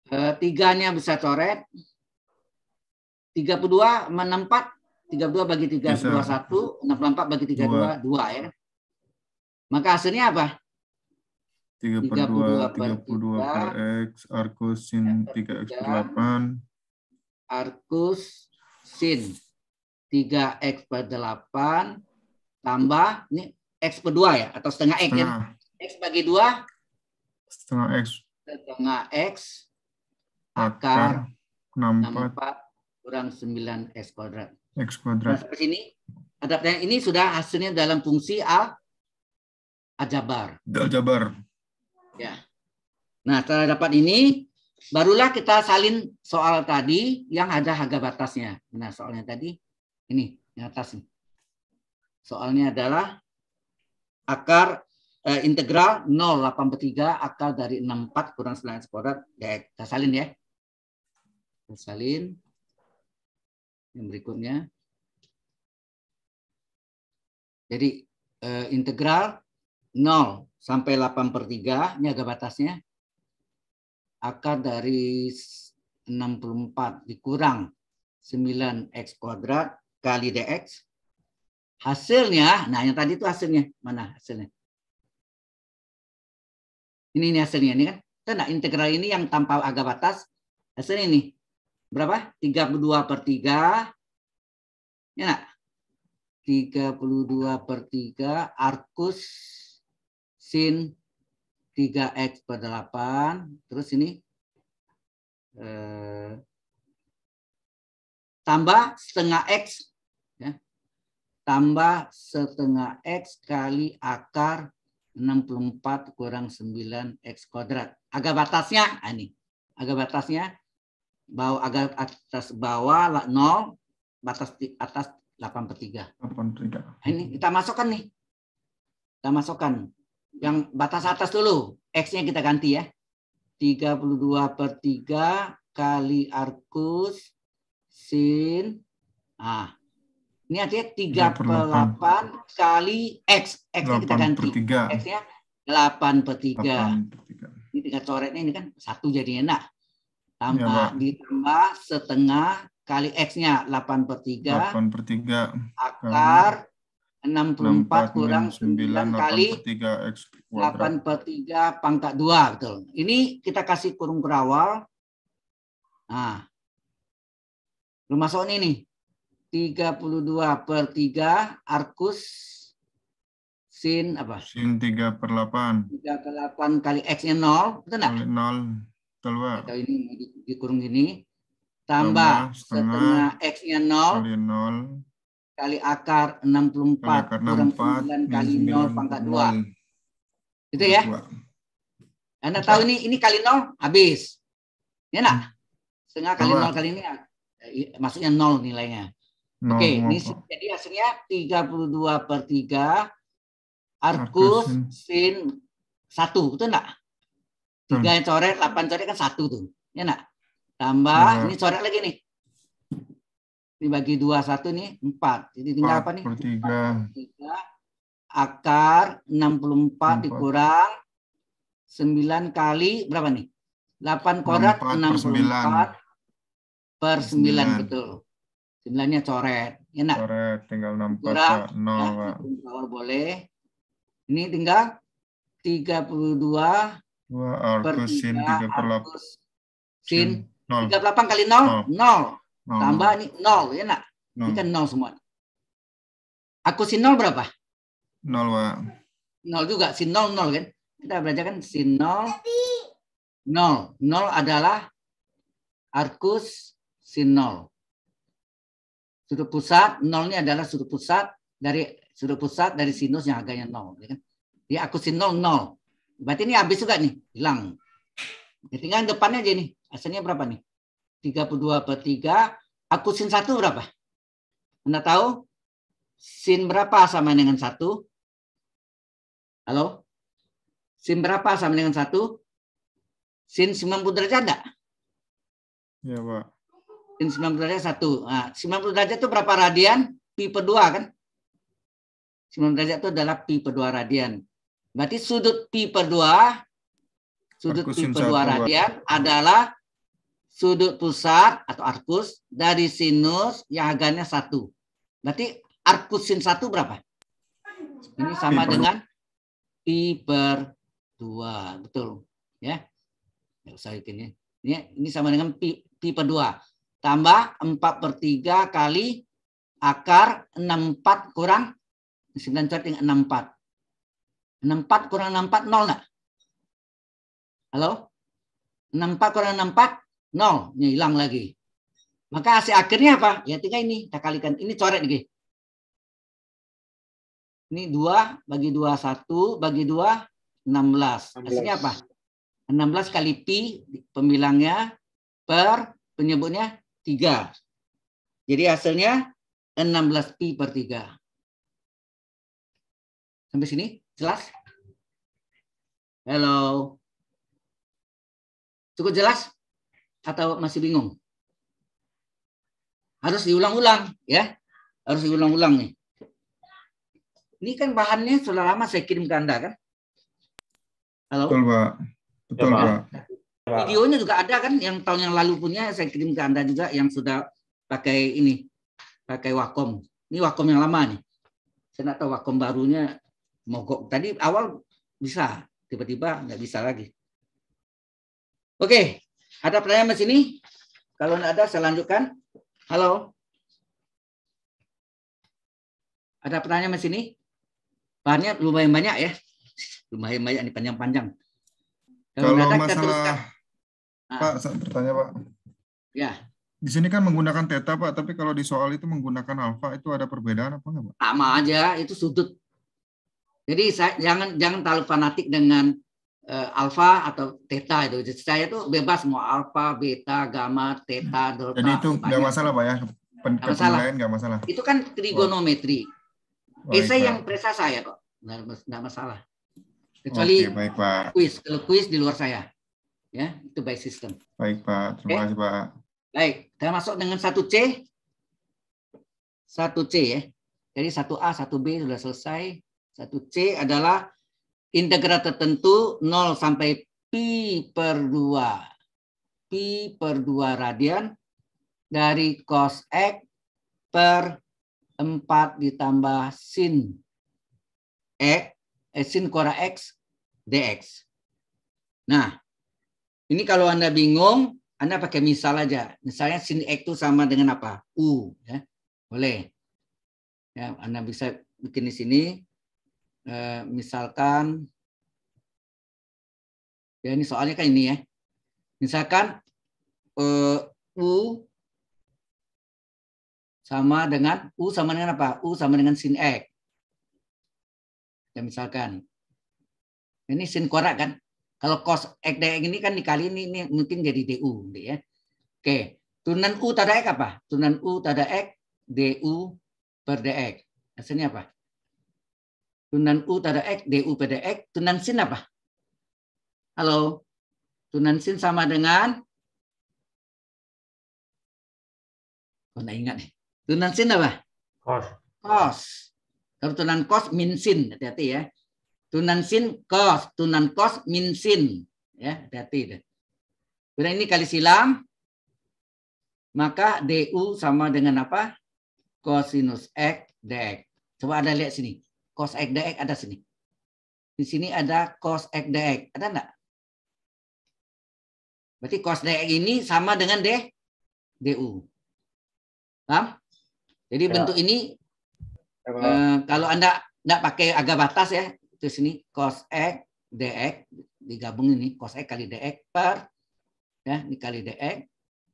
E, eh, tiganya bisa coret. 32 menempat 32 bagi 3 bisa. 21, 64 bagi 32 2, 2 ya. Maka hasilnya apa? 3 per 2, 32 per, 3, per X, arcus sin 3X per 8. Arcus sin 3X per 8 tambah ini x per 2 ya atau setengah x setengah. ya. Hmm. X bagi dua setengah x. Setengah x akar, puluh empat kurang sembilan x kuadrat. X kuadrat. Nah, sampai sini ada pertanyaan ini sudah hasilnya dalam fungsi a aljabar. Aljabar. Ya. Nah, setelah dapat ini barulah kita salin soal tadi yang ada harga batasnya. Nah, soalnya tadi ini yang atas nih. Soalnya adalah akar eh, integral 0,83 akar dari 64 kurang 9 kuadrat. Ya, kita salin ya. Kita salin. Yang berikutnya. Jadi eh, integral 0 sampai 8 per 3, ini agak batasnya. Akar dari 64 dikurang 9x kuadrat kali dx Hasilnya, nah yang tadi itu hasilnya. Mana hasilnya? Ini, ini hasilnya, ini kan. Nah, integral ini yang tanpa agak batas. hasil ini. Berapa? 32 per 3. Ya, nak? 32 per 3 arcus sin 3x per 8. Terus ini eh, tambah setengah x. Ya tambah setengah X kali akar 64 kurang 9 X kuadrat. Agak batasnya, ah, ini. Agak batasnya, bawah, agak atas bawah 0, batas di atas 8 per 3. 8 per 3. Nah, ini kita masukkan nih. Kita masukkan. Yang batas atas dulu. X-nya kita ganti ya. 32 per 3 kali arkus sin. Ah, ini artinya 3 iya, per 8 kali X. X nya kita ganti. X-nya 8 per 3. 3. Ini tiga coretnya ini kan satu jadinya. Nah, tambah ya, ditambah setengah kali X-nya 8 per 3. 8 per 3. Akar 64, kurang 9, 9 kali 3 X 8 per 3 pangkat 2. Betul. Ini kita kasih kurung kerawal. Nah, rumah masuk ini nih. 32 per 3 arkus sin apa? Sin 3 per 8. 3 per 8 kali X-nya 0, betul enggak? 0, betul Atau ini dikurung gini. Tambah, Tambah setengah, setengah X-nya 0. Kali 0. Kali akar 64 kali akar 64, 9 kali 0 pangkat 2. Itu ya? 2. Anda tahu ini ini kali 0 habis. Ya enggak? Hmm. Setengah kali 0 kali ini eh, maksudnya 0 nilainya. Oke, okay, no, no. jadi hasilnya 32 per 3 Arcus, sin 1, itu enggak? 3 yang coret, 8 coret kan 1 tuh. Ya enggak? Tambah, no. Ya. ini coret lagi nih. Dibagi 2, 1 nih 4. Jadi tinggal 4 apa nih? 3. 3. Akar 64 4. dikurang 9 kali berapa nih? 8 korat 64 per 9, 9 betul. Sembilannya coret. Ya enak. Coret tinggal 64 kurang, 0 ya, nah, Pak. Power boleh. Ini tinggal 32 2 artus sin 38. Sin 38 kali 0, 0. 0. 0. Tambah ini 0, ya enak. Ini kan 0 semua. Aku sin 0 berapa? 0, Pak. 0 juga, sin 0, 0 kan? Kita belajar kan sin 0, 0. 0 adalah arkus sin 0 sudut pusat nol ini adalah sudut pusat dari sudut pusat dari sinus yang harganya nol ya kan dia aku sin nol nol berarti ini habis juga nih hilang ya, tinggal depannya aja nih hasilnya berapa nih 32 per 3 aku sin 1 berapa Anda tahu sin berapa sama dengan 1 Halo sin berapa sama dengan 1 sin 90 derajat enggak ya Pak Sin 90 derajat 1. Nah, 90 derajat itu berapa radian? Pi per 2 kan? 90 derajat itu adalah pi per 2 radian. Berarti sudut pi per 2 sudut arkus pi per 2 radian adalah sudut pusat atau arkus dari sinus yang agaknya 1. Berarti arkus sin 1 berapa? Ini sama pi dengan pi per 2. Betul. Ya. Nggak usah ini. Ini, ini sama dengan pi, pi per 2 tambah 4 per 3 kali akar 64 kurang 9 cari 64. 64 kurang 64 0 enggak? Halo? 64 kurang 64 0. Ini hilang lagi. Maka hasil akhirnya apa? Ya tinggal ini. Kita kalikan. Ini coret lagi. Ini 2 bagi 2 1 bagi 2 16. Hasilnya apa? 16 kali pi pembilangnya per penyebutnya 3. Jadi hasilnya 16Pi per 3. Sampai sini jelas? Halo. Cukup jelas? Atau masih bingung? Harus diulang-ulang ya. Harus diulang-ulang nih. Ini kan bahannya sudah lama saya kirim ke Anda kan? Halo. Betul, Pak. Betul, ya, Pak. Videonya juga ada kan yang tahun yang lalu punya saya kirim ke Anda juga yang sudah pakai ini, pakai Wacom. Ini Wacom yang lama nih. Saya nggak tahu Wacom barunya mogok. Tadi awal bisa, tiba-tiba nggak bisa lagi. Oke, ada pertanyaan di sini? Kalau nggak ada, saya lanjutkan. Halo. Ada pertanyaan di sini? Bahannya lumayan banyak ya. Lumayan banyak nih panjang-panjang. Kalau masalah ah. Pak, saya bertanya Pak. Ya. Di sini kan menggunakan teta Pak, tapi kalau di soal itu menggunakan alfa itu ada perbedaan apa enggak Pak? Sama aja, itu sudut. Jadi saya, jangan jangan terlalu fanatik dengan uh, eh, alfa atau teta itu. Jadi saya tuh bebas mau alfa, beta, gamma, teta, delta. Jadi itu enggak masalah Pak ya? Pen gak masalah. nggak masalah. Itu kan trigonometri. Oh. Oh, Esai yang presa saya kok. Enggak masalah. Kecuali okay, baik, Pak. kuis, kalau kuis di luar saya. Ya, itu by system. Baik, Pak. Terima kasih, Pak. Baik, kita masuk dengan 1 C. 1 C ya. Jadi 1 A, 1 B sudah selesai. 1 C adalah integral tertentu 0 sampai pi per 2. Pi per 2 radian dari cos x per 4 ditambah sin x sin kuadrat X dx. Nah, ini kalau Anda bingung, Anda pakai misal aja. Misalnya sin X itu sama dengan apa? U. Ya. Boleh. Ya, Anda bisa bikin di sini. E, misalkan, ya ini soalnya kan ini ya. Misalkan e, U sama dengan U sama dengan apa? U sama dengan sin X. Ya misalkan ini sin korak kan. Kalau cos x dx ini kan dikali ini, ini mungkin jadi du gitu ya. Oke, turunan u tada x apa? Turunan u tada x du per dx. Hasilnya apa? Turunan u tada x du per dx. Turunan sin apa? Halo. Turunan sin sama dengan Kok oh, nggak ingat nih. Turunan sin apa? Cos. Cos. Kalau tunan kos min sin, hati-hati ya. Tunan sin kos, tunan kos min sin, ya hati-hati. Kemudian ini kali silam, maka du sama dengan apa? Cosinus x dx. Coba ada lihat sini, kos x dx ada sini. Di sini ada cos x dx, ada enggak? Berarti cos dx ini sama dengan d du. Paham? Jadi ya. bentuk ini Eh, kalau anda nggak pakai agak batas ya itu sini cos x e dx digabung ini cos x e kali dx per ya kali dx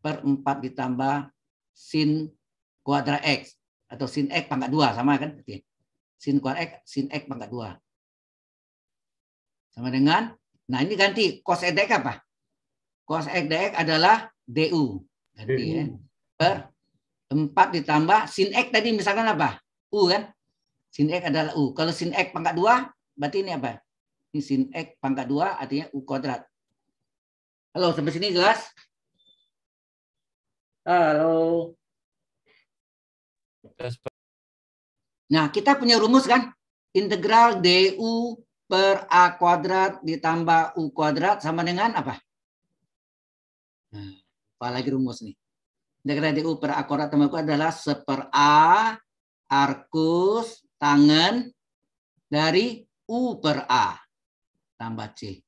per 4 ditambah sin kuadrat x atau sin x pangkat 2 sama kan? Oke. Sin kuadrat x sin x pangkat 2. Sama dengan nah ini ganti cos x e dx apa? Cos x dx adalah du ganti ya. Per 4 ditambah sin x tadi misalkan apa? U kan? Sin X adalah U. Kalau sin X pangkat 2, berarti ini apa? Ini sin X pangkat 2 artinya U kuadrat. Halo, sampai sini jelas? Halo. Nah, kita punya rumus kan? Integral DU per A kuadrat ditambah U kuadrat sama dengan apa? Nah, lagi rumus nih. Integral DU per A kuadrat tambah U adalah seper A arkus tangan dari U per A. Tambah C.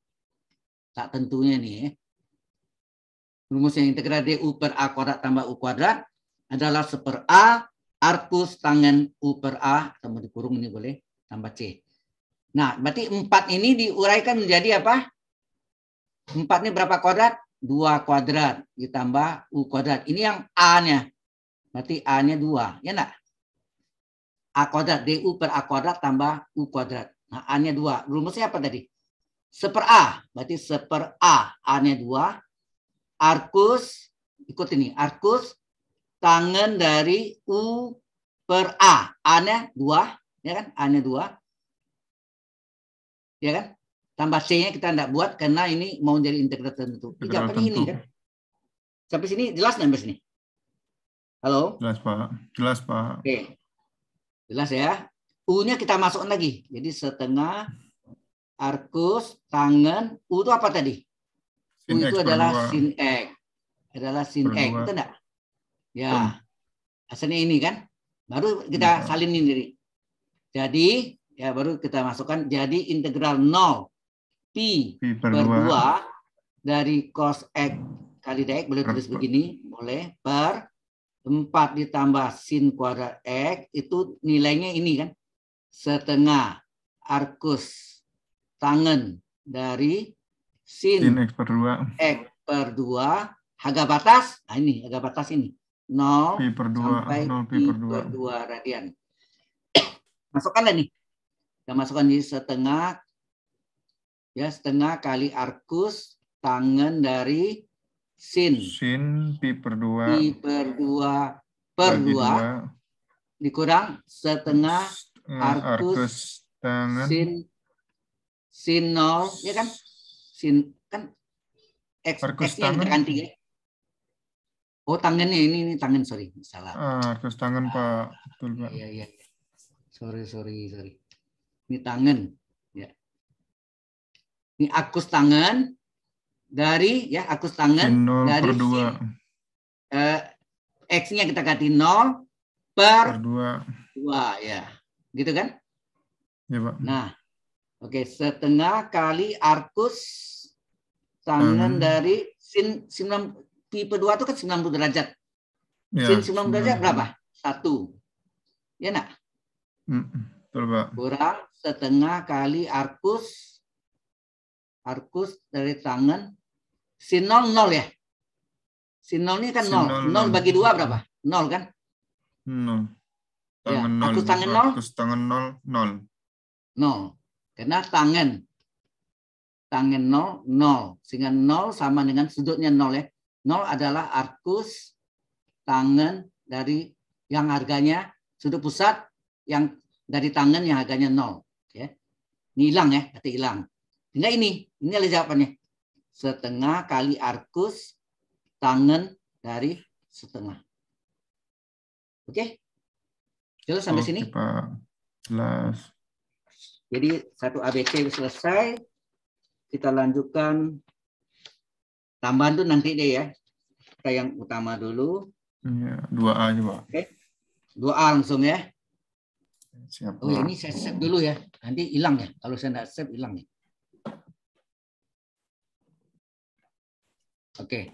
Tak tentunya nih. Ya. Rumus yang integratif U per A kuadrat tambah U kuadrat adalah seper A arkus tangan U per A. Atau dikurung ini boleh. Tambah C. Nah, berarti 4 ini diuraikan menjadi apa? 4 ini berapa kuadrat? 2 kuadrat ditambah U kuadrat. Ini yang A-nya. Berarti A-nya 2. Ya enggak? A kuadrat. DU per A kuadrat tambah U kuadrat. Nah, A-nya 2. Rumusnya apa tadi? Seper A. Berarti seper A. A-nya 2. Arkus. Ikut ini. Arkus. Tangan dari U per A. A-nya 2. Ya kan? A-nya 2. Ya kan? Tambah C-nya kita tidak buat karena ini mau jadi integral tentu. Ini jawabannya ini kan? Sampai sini jelas nggak sampai sini? Halo? Jelas Pak. Jelas Pak. Oke. Jelas ya? U-nya kita masukkan lagi. Jadi setengah, arkus, tangan. U itu apa tadi? Sin U itu adalah sin X. Adalah sin X. Itu enggak? Ya. Hasilnya ini kan? Baru kita iya. salinin diri. Jadi, ya baru kita masukkan. Jadi integral 0. Pi, Pi per 2 dari cos X kali dx boleh nah, tulis begini. Boleh. Per 4 ditambah sin kuadrat X itu nilainya ini kan. Setengah arkus tangan dari sin, sin X per 2. X per 2. Harga batas, nah ini harga batas ini. 0 pi per 2, sampai 0 pi per 2, per 2 radian. Masukkanlah nih. Kita masukkan di setengah. Ya, setengah kali arkus tangan dari sin. Sin pi per dua Pi per dua per dua dikurang setengah, arcus, arkus, tangan. sin sin 0 ya kan? Sin kan x, arcus x tangan. yang tekan 3. Oh, tangannya ini ini tangan sorry, salah. arcus ah, arkus tangan ah, Pak. Betul, Pak. Iya, iya. Sorry, sorry, sorry. Ini tangan. Ya. Ini arkus tangan, dari ya aku tangan dari per 2. Uh, eh, X-nya kita ganti 0 per, 2. 2 ya. Gitu kan? Ya, Pak. Nah, oke okay. setengah kali arkus tangan um, dari sin 9 pi per 2 itu kan 90 derajat. Ya, sin 90 derajat berapa? 1. Ya nak? Hmm, betul, Pak. Kurang setengah kali arkus arkus dari tangan Si 0 0 ya. Si 0 ini kan 0. 0. bagi 2 berapa? 0 kan? 0. Ya, tangan ya. 0. tangan 0. Akus tangan 0 0. 0. Karena tangan tangan 0 0 sehingga 0 sama dengan sudutnya 0 ya. 0 adalah arkus tangan dari yang harganya sudut pusat yang dari tangan yang harganya 0 ya. Ini hilang ya, berarti hilang. Sehingga ini, ini adalah jawabannya setengah kali arkus tangan dari setengah. Oke? Okay? Jelas sampai oh, sini? Jelas. Jadi satu ABC selesai. Kita lanjutkan tambahan tuh nanti deh ya. Kita yang utama dulu. Iya, dua 2A aja, Oke. Okay. a langsung ya. Siap. Oh, ya, ini saya set dulu ya. Nanti hilang ya. Kalau saya tidak set hilang nih. Ya. Oke.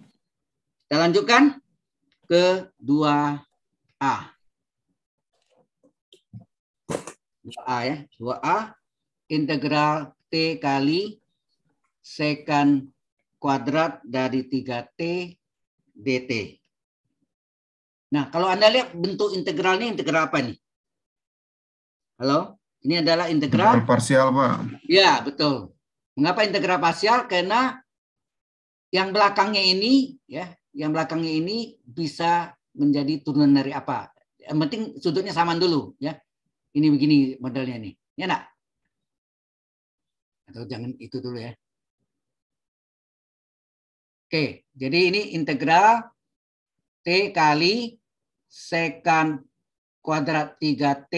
Kita lanjutkan ke 2A. 2A ya. 2A integral T kali sekan kuadrat dari 3T dt. Nah, kalau Anda lihat bentuk integral ini integral apa nih? Halo? Ini adalah integral, integral parsial, Pak. Ya, betul. Mengapa integral parsial? Karena yang belakangnya ini ya yang belakangnya ini bisa menjadi turunan dari apa yang penting sudutnya sama dulu ya ini begini modelnya nih ya nak atau jangan itu dulu ya oke jadi ini integral t kali sekan kuadrat 3t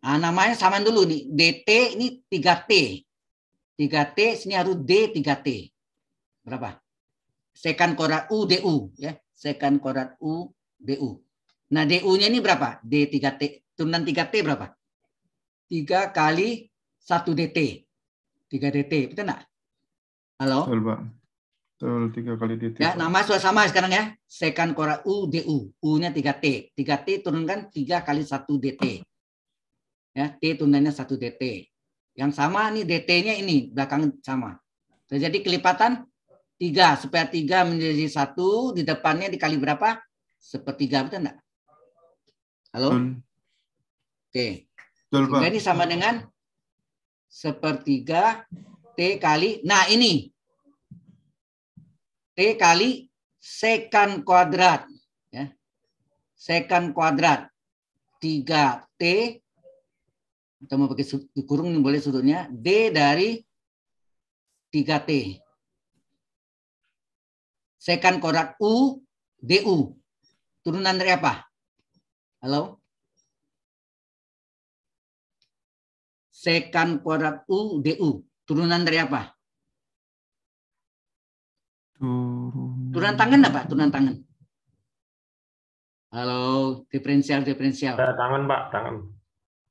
nah, namanya sama dulu nih dt ini 3t 3t sini harus d 3t berapa? Sekan korat U DU ya. Sekan korat U DU. Nah, DU-nya ini berapa? D3T. Turunan 3T berapa? 3 kali 1 DT. 3 DT, betul enggak? Halo? Betul, Pak. Betul, 3 kali DT. Ya, nama sudah sama sekarang ya. Sekan korat U DU. U-nya 3T. 3T turunkan 3 kali 1 DT. Ya, T turunannya 1 DT. Yang sama nih DT-nya ini, belakang sama. Terjadi kelipatan Tiga, supaya tiga menjadi satu, di depannya dikali berapa? Sepertiga, betul enggak? Halo? Oke. Okay. ini sama dengan sepertiga T kali, nah ini. T kali sekan kuadrat. Ya. Sekan kuadrat. 3T kita mau pakai kurung boleh sudutnya D dari 3T. Sekan korat U, DU. Turunan dari apa? Halo? Sekan korat U, DU. Turunan dari apa? Turunan, Turunan tangan apa? Turunan tangan. Halo, diferensial, diferensial. Eh, tangan, Pak, tangan.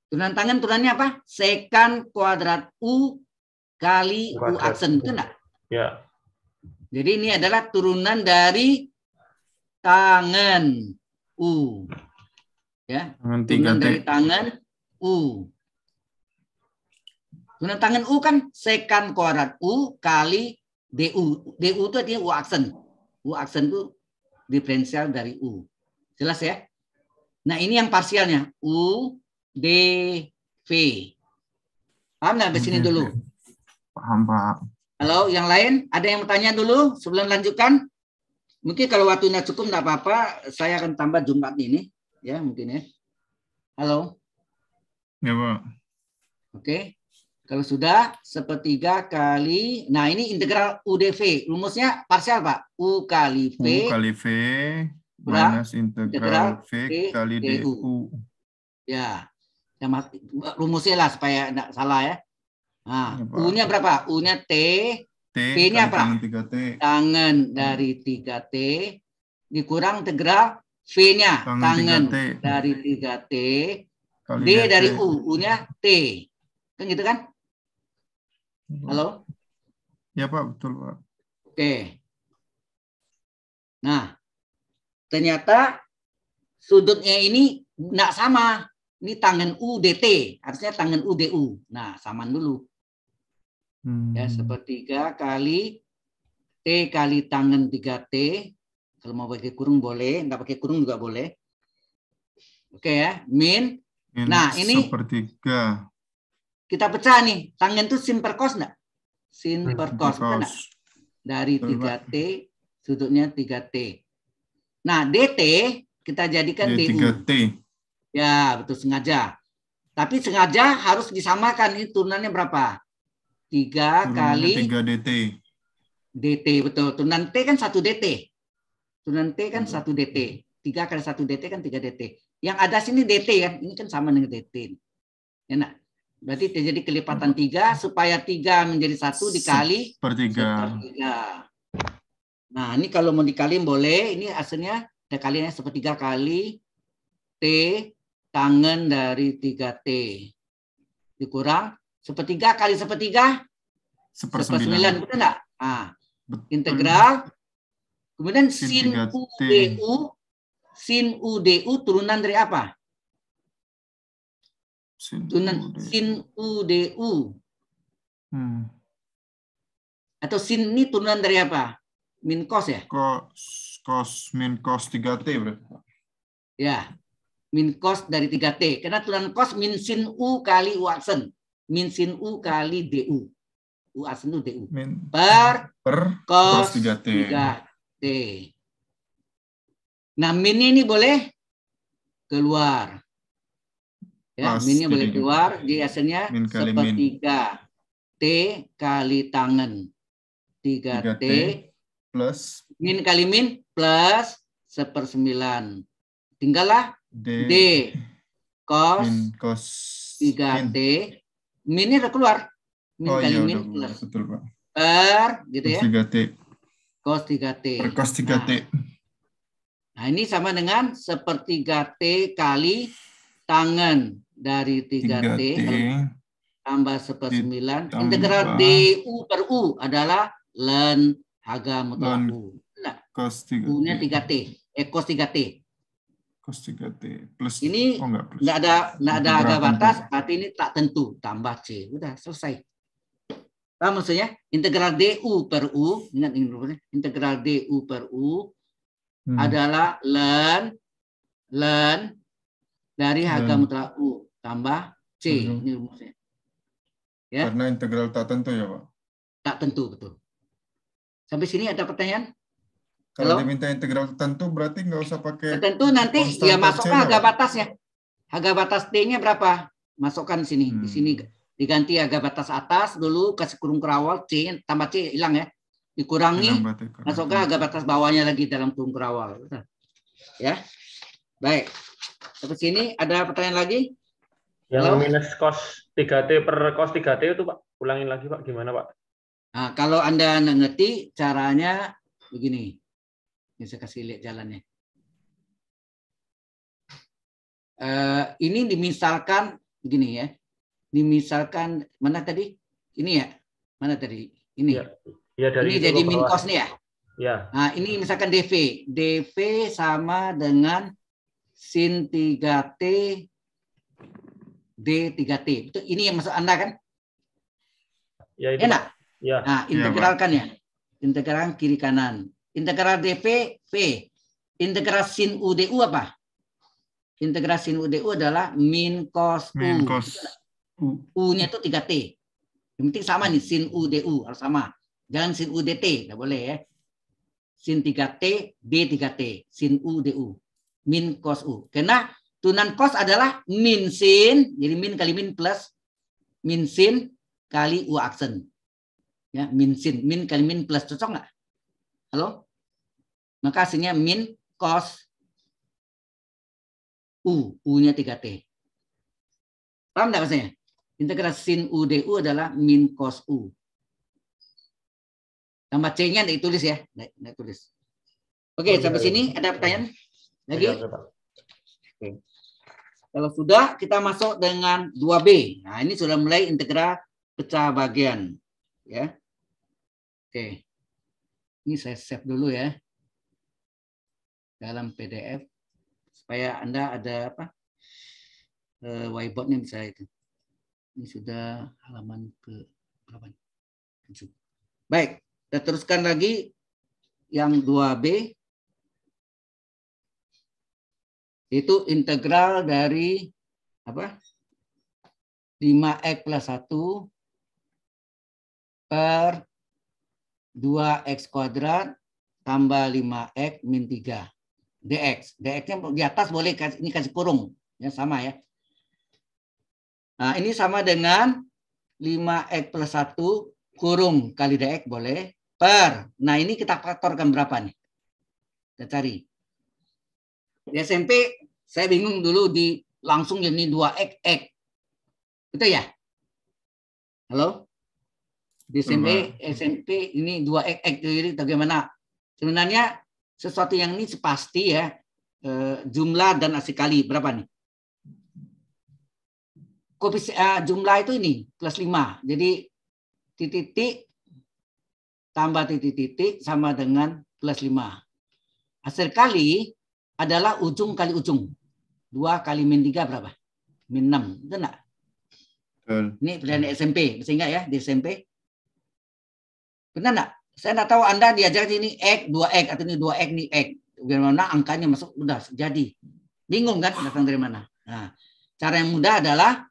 Turunan tangan, turunannya apa? Sekan kuadrat U kali U aksen. Itu enggak? Ya. Jadi ini adalah turunan dari tangan U. Ya, tangan tiga turunan dari tangan U. Turunan tangan U kan sekan kuadrat U kali DU. DU itu artinya U aksen. U aksen itu diferensial dari U. Jelas ya? Nah ini yang parsialnya. U, D, V. Paham nggak? Di sini dulu. Paham, Pak. Halo, yang lain, ada yang bertanya dulu sebelum lanjutkan? Mungkin kalau waktunya cukup tidak apa-apa, saya akan tambah Jumat ini. Ya, mungkin ya. Halo? Ya, Pak. Oke. Kalau sudah, sepertiga kali. Nah, ini integral UDV. Rumusnya parsial, Pak. U kali V. U kali V minus integral, integral V kali DU. DU. Ya. ya rumusnya lah supaya tidak salah ya. Nah, U-nya berapa? U-nya T. T-nya p apa? Tangan 3T. Tangan dari 3T dikurang integral V-nya tangan, tangan 3T. dari 3T. Kali D dari U, U-nya T. Kan gitu kan? Halo? Ya Pak, betul Pak. Oke. Nah, ternyata sudutnya ini tidak sama. Ini tangan U, DT. Harusnya tangan U, DU. Nah, samaan dulu. Ya, hmm. Ya, sepertiga kali T kali tangan 3T. Kalau mau pakai kurung boleh, nggak pakai kurung juga boleh. Oke ya, min. min nah, ini sepertiga. Kita pecah nih, tangan itu sin per cos nggak? Sin per cos, Dari 3T, sudutnya 3T. Nah, DT kita jadikan tiga t Ya, betul sengaja. Tapi sengaja harus disamakan ini turunannya berapa? tiga kali tiga DT. DT betul. Turunan T kan 1 DT. Turunan T kan 1 DT. 3 kali satu DT kan tiga DT. Yang ada sini DT kan. Ini kan sama dengan DT. Enak. Berarti terjadi kelipatan tiga supaya tiga menjadi satu dikali per 3. Nah, ini kalau mau dikali boleh. Ini hasilnya ada kaliannya sepertiga kali T tangan dari tiga t dikurang Sepertiga kali sepertiga? Sepersembilan. Betul nggak? Ah. Betul. Integral. Kemudian sin, sin du Sin du turunan dari apa? turunan sin u du Hmm. Atau sin ini turunan dari apa? Min cos ya? Cos, cos min cos 3T berarti. Ya. Min cos dari 3T. Karena turunan cos min sin U kali aksen min sin u kali du. U asin u du. Min, per, per cos 3 T. 3 T. Nah, min ini boleh keluar. Ya, Mas, minnya boleh keluar, jadi hasilnya sepertiga. T kali tangan. 3 T, 3 T plus min kali min plus sepersembilan. Tinggallah D, D cos, cos 3 T minnya oh, kan udah keluar. Min oh, kali iya, min udah, keluar. Betul, Pak. Gitu ya. Per, gitu cos ya. 3T. Cos 3T. Per cos 3T. Nah, nah ini sama dengan sepertiga T kali tangan dari 3T. 3T. Tambah sepersembilan. Integral DU per U adalah len haga mutlak U. Nah, cos 3T. U-nya 3T. Eh, cos 3T. Plus 3T plus. Ini oh, enggak, plus. enggak ada enggak ada harga batas, berarti ini tak tentu. Tambah C. Udah, selesai. Nah maksudnya? Integral DU per U, ingat integral DU per U hmm. adalah ln ln dari harga mutlak U tambah C. Tujuh. Ini rumusnya. Ya? Karena integral tak tentu ya, Pak? Tak tentu, betul. Sampai sini ada pertanyaan? Kalau Hello? diminta integral tertentu berarti nggak usah pakai. Tertentu nanti ya masukkan harga batas ya. Harga batas t nya berapa? Masukkan sini, hmm. di sini diganti harga batas atas dulu kasih kurung kerawal C tambah C hilang ya. Dikurangi masukkan harga batas bawahnya lagi dalam kurung kerawal. Ya. Baik. Ke sini ada pertanyaan lagi? Yang Hello? minus kos 3T per kos 3T itu Pak, ulangin lagi Pak gimana Pak? Nah, kalau Anda ngerti caranya begini. Ini saya kasih lihat jalannya. Uh, ini dimisalkan begini ya. Dimisalkan mana tadi? Ini ya. Mana tadi? Ini. Ya, ya dari ini jadi min cost nih ya. Ya. Nah, ini misalkan DV. DV sama dengan sin 3T D3T. Itu ini yang masuk Anda kan? Ya, Enak. Ya. Nah, ya, integralkan ya, ya. Integralkan kiri kanan. Integral dp v. Integral sin u du apa? Integral sin u adalah min cos u. Min cos u. U-nya itu 3 t. Yang penting sama nih sin u du harus sama. Jangan sin u dt, nggak boleh ya. Sin 3 t d 3 t sin u du min cos u. Karena tunan cos adalah min sin, jadi min kali min plus min sin kali u aksen. Ya, min sin, min kali min plus cocok nggak? Halo? Maka hasilnya min cos U. U-nya 3T. Paham nggak maksudnya? Integral sin U du adalah min cos U. Tambah C-nya tidak ditulis ya. Tidak tulis. Oke, okay, oh, sampai iya, sini iya. ada pertanyaan iya, lagi? Oke. Kalau sudah, kita masuk dengan 2B. Nah, ini sudah mulai integral pecah bagian. ya. Oke. Okay. Ini saya save dulu ya dalam PDF supaya Anda ada apa? Eh, whiteboardnya bisa itu. Ini sudah halaman ke berapa? Baik, kita teruskan lagi yang 2B itu integral dari apa 5x plus 1 per 2x kuadrat tambah 5x min 3. dx. dx-nya di atas boleh kasih, ini kasih kurung. Ya, sama ya. Nah, ini sama dengan 5x plus 1 kurung kali dx boleh per. Nah, ini kita faktorkan berapa nih? Kita cari. Di SMP saya bingung dulu di langsung jadi 2x x. Itu ya? Halo? di SMP, hmm. SMP ini dua ek ek jadi bagaimana? Sebenarnya sesuatu yang ini pasti ya eh, jumlah dan asik kali berapa nih? Kopis, uh, eh, jumlah itu ini plus 5. Jadi titik-titik tambah titik-titik sama dengan plus 5. hasil kali adalah ujung kali ujung. 2 kali min 3 berapa? Min 6. Itu enggak? Hmm. Ini pelajaran SMP, bisa enggak ya di SMP? Benar enggak? Saya enggak tahu Anda diajak ini X, 2X, atau ini 2X, ini X. Bagaimana angkanya masuk, udah jadi. Bingung kan datang dari mana? Nah, cara yang mudah adalah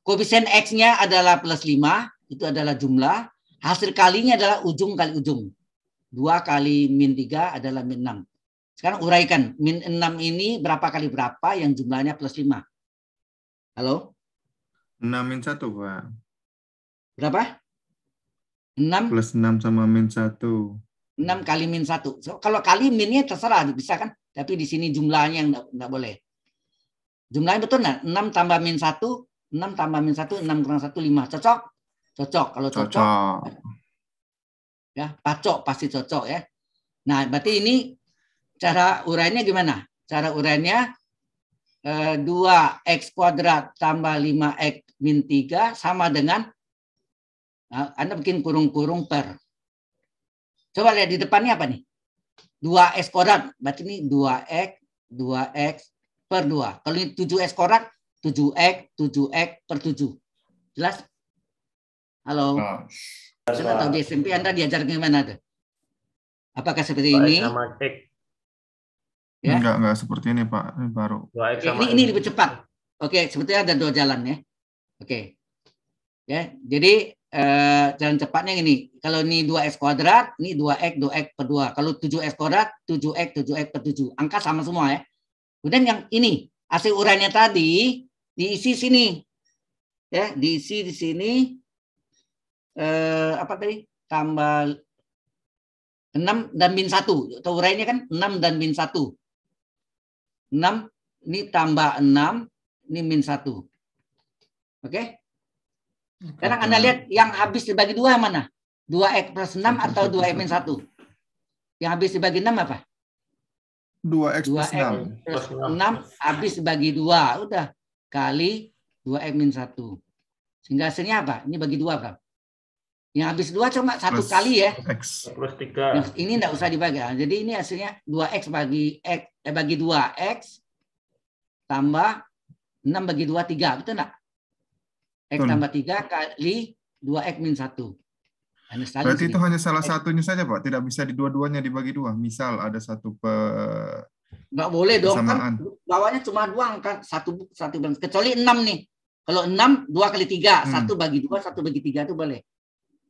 koefisien X-nya adalah plus 5, itu adalah jumlah. Hasil kalinya adalah ujung kali ujung. 2 kali min 3 adalah min 6. Sekarang uraikan, min 6 ini berapa kali berapa yang jumlahnya plus 5? Halo? 6 min 1, Pak. Berapa? 6 plus 6 sama min 1. 6 kali min 1. So, kalau kali minnya terserah bisa kan, tapi di sini jumlahnya yang enggak boleh. Jumlahnya betul enggak? 6 tambah min 1, 6 tambah min 1, 6 kurang 1 5. Cocok? Cocok. Kalau cocok. cocok. Ya, pacok pasti cocok ya. Nah, berarti ini cara uraiannya gimana? Cara uraiannya eh, 2x kuadrat tambah 5x min 3 sama dengan Nah, Anda bikin kurung-kurung per. Coba lihat di depannya apa nih? 2x korat. Berarti ini 2x, 2x per 2. Kalau ini 7x korat, 7x, 7x per 7. Jelas? Halo? Oh. Saya tahu di SMP Anda diajar gimana tuh? Apakah seperti ini? Sama X. Ya? Enggak, enggak seperti ini Pak. Ini baru. Oke, ini, ini lebih cepat. Oke, sebetulnya ada dua jalan ya. Oke. Ya, jadi eh, jalan cepatnya ini. Kalau ini 2F kuadrat, ini 2X, 2X per 2. Kalau 7F kuadrat, 7X, 7X per 7. Angka sama semua ya. Kemudian yang ini, hasil urainya tadi diisi sini. Ya, diisi di sini eh, apa tadi? Tambah 6 dan min 1. Urainya kan 6 dan min 1. 6 ini tambah 6, ini min 1. Oke? Okay? Sekarang Anda lihat yang habis dibagi dua mana? 2X plus 6 atau 2X minus 1? Yang habis dibagi 6 apa? 2X plus 6. 6 habis dibagi 2. Udah. Kali 2X minus 1. Sehingga hasilnya apa? Ini bagi 2, Bram. Yang habis 2 cuma 1 kali ya. X. Plus 3. Ini enggak usah dibagi. Ah, jadi ini hasilnya 2X bagi X, eh, bagi 2X tambah 6 bagi 2, 3. Betul enggak? X tambah 3 kali 2X min 1. Minus Berarti itu hanya salah eh. satunya saja Pak, tidak bisa di dua-duanya dibagi dua. Misal ada satu pe... Nggak boleh dong, kan bawahnya cuma dua kan? satu, satu kecuali enam nih. Kalau enam, dua kali tiga, hmm. satu bagi dua, satu bagi tiga itu boleh.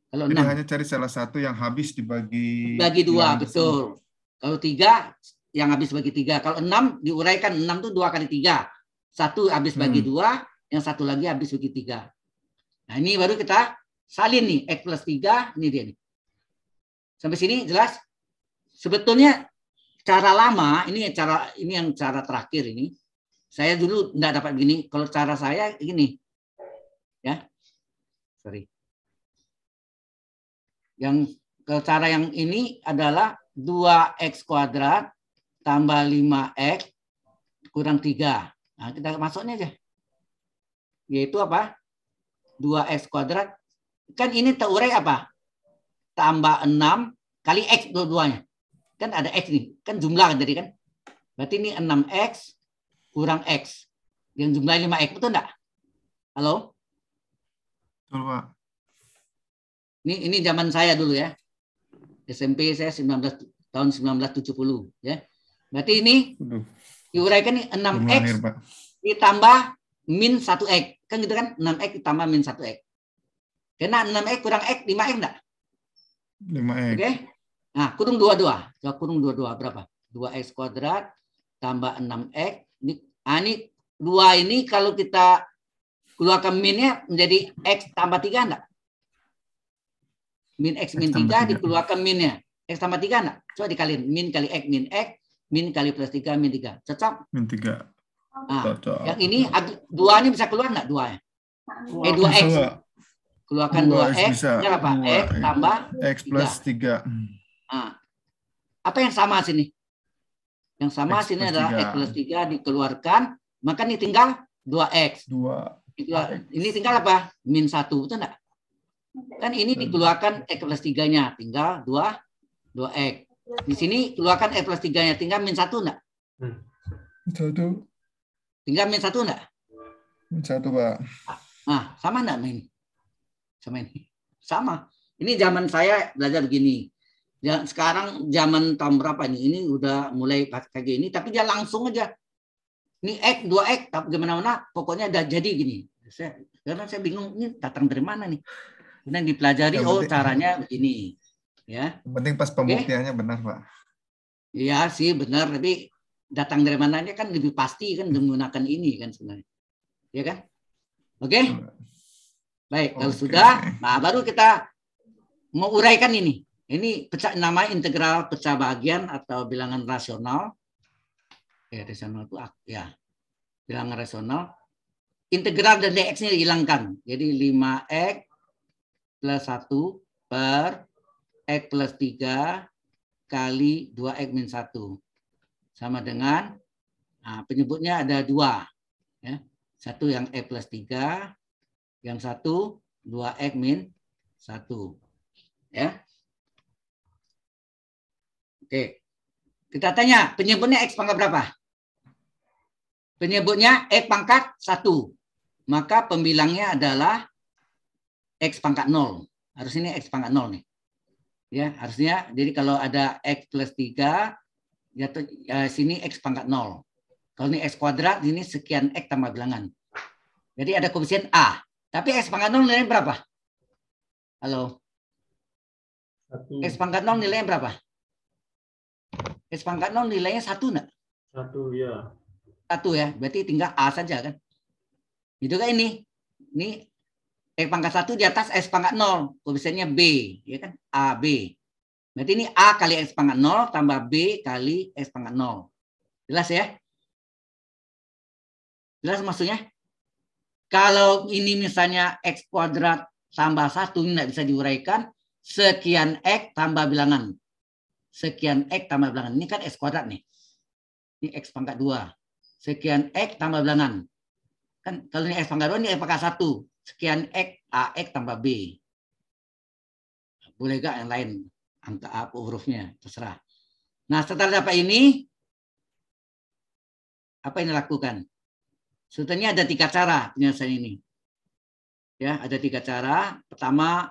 Kalau Jadi hanya cari salah satu yang habis dibagi bagi dua, betul. Kalau tiga yang habis bagi tiga. Kalau enam diuraikan enam itu dua kali tiga, satu habis bagi hmm. dua, yang satu lagi habis bagi tiga. Nah ini baru kita salin nih. X plus tiga, ini dia nih. Sampai sini jelas? Sebetulnya cara lama, ini cara ini yang cara terakhir ini. Saya dulu nggak dapat gini, Kalau cara saya gini. Ya. Sorry. Yang cara yang ini adalah 2x kuadrat tambah 5x kurang tiga. Nah, kita masuknya aja yaitu apa? 2x kuadrat. Kan ini terurai apa? Tambah 6 kali x dua-duanya. Kan ada x nih. Kan jumlah kan tadi kan? Berarti ini 6x kurang x. Yang jumlahnya 5x. Betul enggak? Halo? Betul, Pak. Ini, ini zaman saya dulu ya. SMP saya 19 tahun 1970 ya. Berarti ini hmm. diuraikan 6x ditambah min 1x. Kan gitu kan? 6X ditambah min 1X. Karena 6X kurang X, 5X enggak? 5X. Oke? Okay? Nah, kurung 22. Jawab ya, kurung 22 berapa? 2X kuadrat tambah 6X. Ini, ah, ini 2 ini kalau kita keluarkan minnya menjadi X tambah 3 enggak? Min X, min X 3, 3 dikeluarkan minnya. X tambah 3 enggak? Coba dikaliin. Min kali X, min X. Min kali plus 3, min 3. Cocok? Min 3. Nah, Cocok. yang ini duanya bisa keluar nggak duanya? Dua, eh dua x. Keluarkan dua x, ya apa? X tambah x plus tiga. Nah, apa yang sama sini? Yang sama x sini adalah 3. x plus tiga dikeluarkan, maka ini tinggal dua x. Dua. Ini tinggal apa? Min satu, betul nggak? Kan ini dikeluarkan x plus tiganya, tinggal dua dua x. Di sini keluarkan x plus tiganya, tinggal min satu nggak? Satu. Tinggal min satu enggak? Min satu, Pak. Nah, sama enggak min? Sama ini. Sama. Ini zaman saya belajar begini. Jangan ya, sekarang zaman tahun berapa nih? Ini udah mulai kayak gini. tapi dia langsung aja. Ini X, dua x tapi gimana mana, pokoknya udah jadi gini. Saya, karena saya bingung ini datang dari mana nih. Kemudian dipelajari, ya, oh penting, caranya begini. Ya. penting pas pembuktiannya okay. benar, Pak. Iya sih benar, tapi datang dari mana ini kan lebih pasti kan hmm. menggunakan ini kan sebenarnya. Ya kan? Oke? Okay? Iya. Baik, kalau okay. sudah, nah baru kita mau uraikan ini. Ini pecah nama integral pecah bagian atau bilangan rasional. Ya, rasional itu ya. Bilangan rasional. Integral dan dx-nya dihilangkan. Jadi 5x plus satu per x plus tiga kali dua x minus satu sama dengan nah, penyebutnya ada dua. Ya. Satu yang E plus tiga, yang satu dua x min satu, Ya. Oke. Kita tanya, penyebutnya X pangkat berapa? Penyebutnya X pangkat satu, Maka pembilangnya adalah X pangkat nol. Harusnya ini X pangkat nol nih. Ya, harusnya. Jadi kalau ada X plus tiga jatuh uh, sini x pangkat 0. Kalau ini x kuadrat, ini sekian x tambah bilangan. Jadi ada koefisien A. Tapi x pangkat 0 nilainya berapa? Halo? Satu. X pangkat 0 nilainya berapa? X pangkat 0 nilainya 1 enggak? 1 ya. 1 ya. Berarti tinggal A saja kan? Itu kan ini. Ini X pangkat 1 di atas X pangkat 0. Koefisiennya B. Ya kan? A, B. Berarti ini A kali X pangkat 0 tambah B kali X pangkat 0. Jelas ya? Jelas maksudnya? Kalau ini misalnya X kuadrat tambah 1 ini tidak bisa diuraikan. Sekian X tambah bilangan. Sekian X tambah bilangan. Ini kan X kuadrat nih. Ini X pangkat 2. Sekian X tambah bilangan. Kan kalau ini X pangkat 2, ini X pangkat 1. Sekian X, AX tambah B. Boleh gak yang lain? angka apa hurufnya, terserah. Nah, setelah dapat ini, apa yang dilakukan? Sebetulnya ada tiga cara penyelesaian ini. Ya, ada tiga cara. Pertama,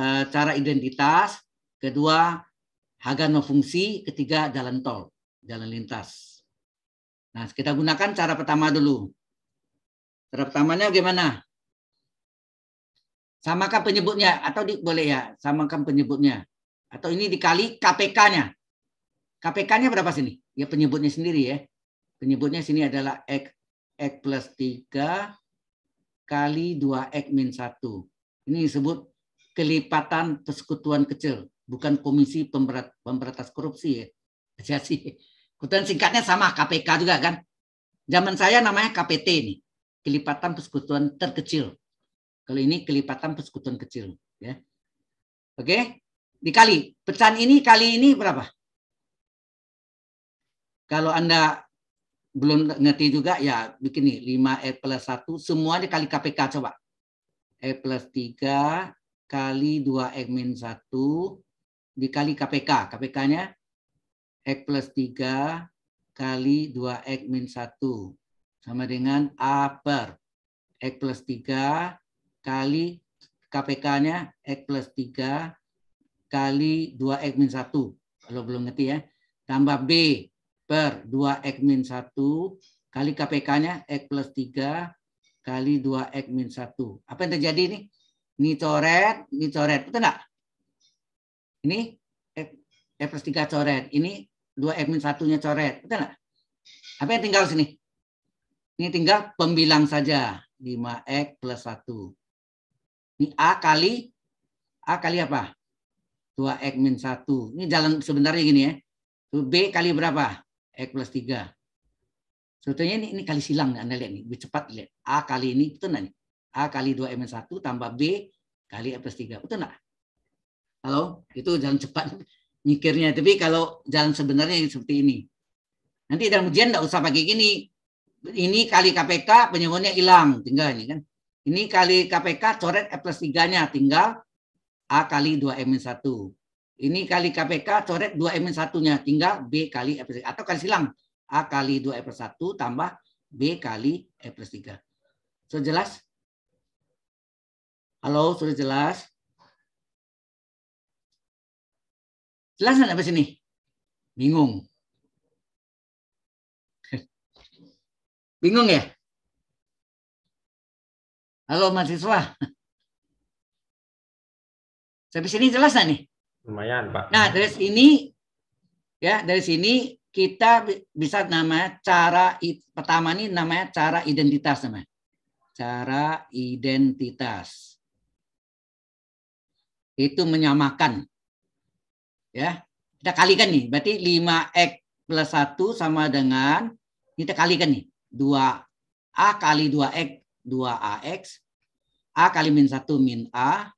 eh, cara identitas. Kedua, harga no fungsi. Ketiga, jalan tol, jalan lintas. Nah, kita gunakan cara pertama dulu. Cara pertamanya gimana? Samakan penyebutnya atau di, boleh ya, samakan penyebutnya. Atau ini dikali KPK-nya. KPK-nya berapa sini? Ya penyebutnya sendiri ya. Penyebutnya sini adalah X, X plus 3 kali 2X min 1. Ini disebut kelipatan persekutuan kecil. Bukan komisi pemberat, pemberantas korupsi ya. sih Kemudian singkatnya sama KPK juga kan. Zaman saya namanya KPT ini Kelipatan persekutuan terkecil kalau ini kelipatan persekutuan kecil, ya. Oke, dikali pecahan ini kali ini berapa? Kalau Anda belum ngerti juga ya begini nih 5 E plus 1 semua dikali KPK coba. E plus 3 kali dua E min 1 dikali KPK. KPK-nya e plus 3 kali dua e min 1 sama dengan A per e plus 3 kali KPK-nya X plus 3 kali 2X min 1. Kalau belum ngerti ya. Tambah B per 2X min 1 kali KPK-nya X plus 3 kali 2X min 1. Apa yang terjadi ini? Ini coret, ini coret. Betul nggak? Ini X, X plus 3 coret. Ini 2X min 1-nya coret. Betul nggak? Apa yang tinggal sini? Ini tinggal pembilang saja. 5X plus 1. A kali A kali apa? 2X min 1. Ini jalan sebenarnya gini ya. B kali berapa? X plus 3. Sebetulnya ini, ini kali silang. Anda lihat nih. Lebih cepat lihat. A kali ini. Betul nggak nih? A kali 2 min 1 tambah B kali X plus 3. Betul nggak? Halo? Itu jalan cepat nyikirnya. Tapi kalau jalan sebenarnya seperti ini. Nanti dalam ujian nggak usah pakai gini. Ini kali KPK penyembuhannya hilang. Tinggal ini kan. Ini kali KPK coret E plus 3-nya, tinggal A kali 2M-1. Ini kali KPK coret 2M-1-nya, tinggal B kali E plus 3. Atau kali silang, A kali 2 E plus 1 tambah B kali E plus 3. Sudah jelas? Halo, sudah jelas? Jelas nggak sampai sini? Bingung. Bingung ya? Halo mahasiswa. Sampai sini jelas nih? Lumayan, Pak. Nah, dari sini ya, dari sini kita bisa namanya cara pertama nih namanya cara identitas namanya. Cara identitas. Itu menyamakan. Ya. Kita kalikan nih, berarti 5x plus 1 sama dengan kita kalikan nih. 2A kali 2X 2AX. A kali min 1 min A.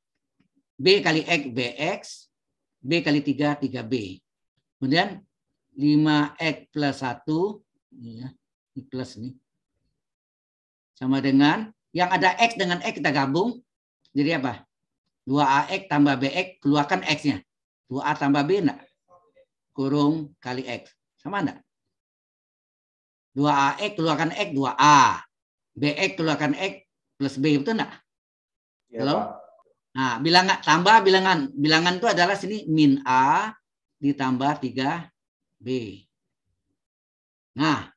B kali X BX. B kali 3 3B. Kemudian 5X plus 1. Ya, plus ini. Sama dengan yang ada X dengan X kita gabung. Jadi apa? 2AX tambah BX keluarkan X-nya. 2A tambah B enggak? Kurung kali X. Sama enggak? 2AX keluarkan X 2A. BX keluarkan X plus B, itu enggak? Ya, Halo? Nah, bilangan, tambah bilangan. Bilangan itu adalah sini min A ditambah 3B. Nah,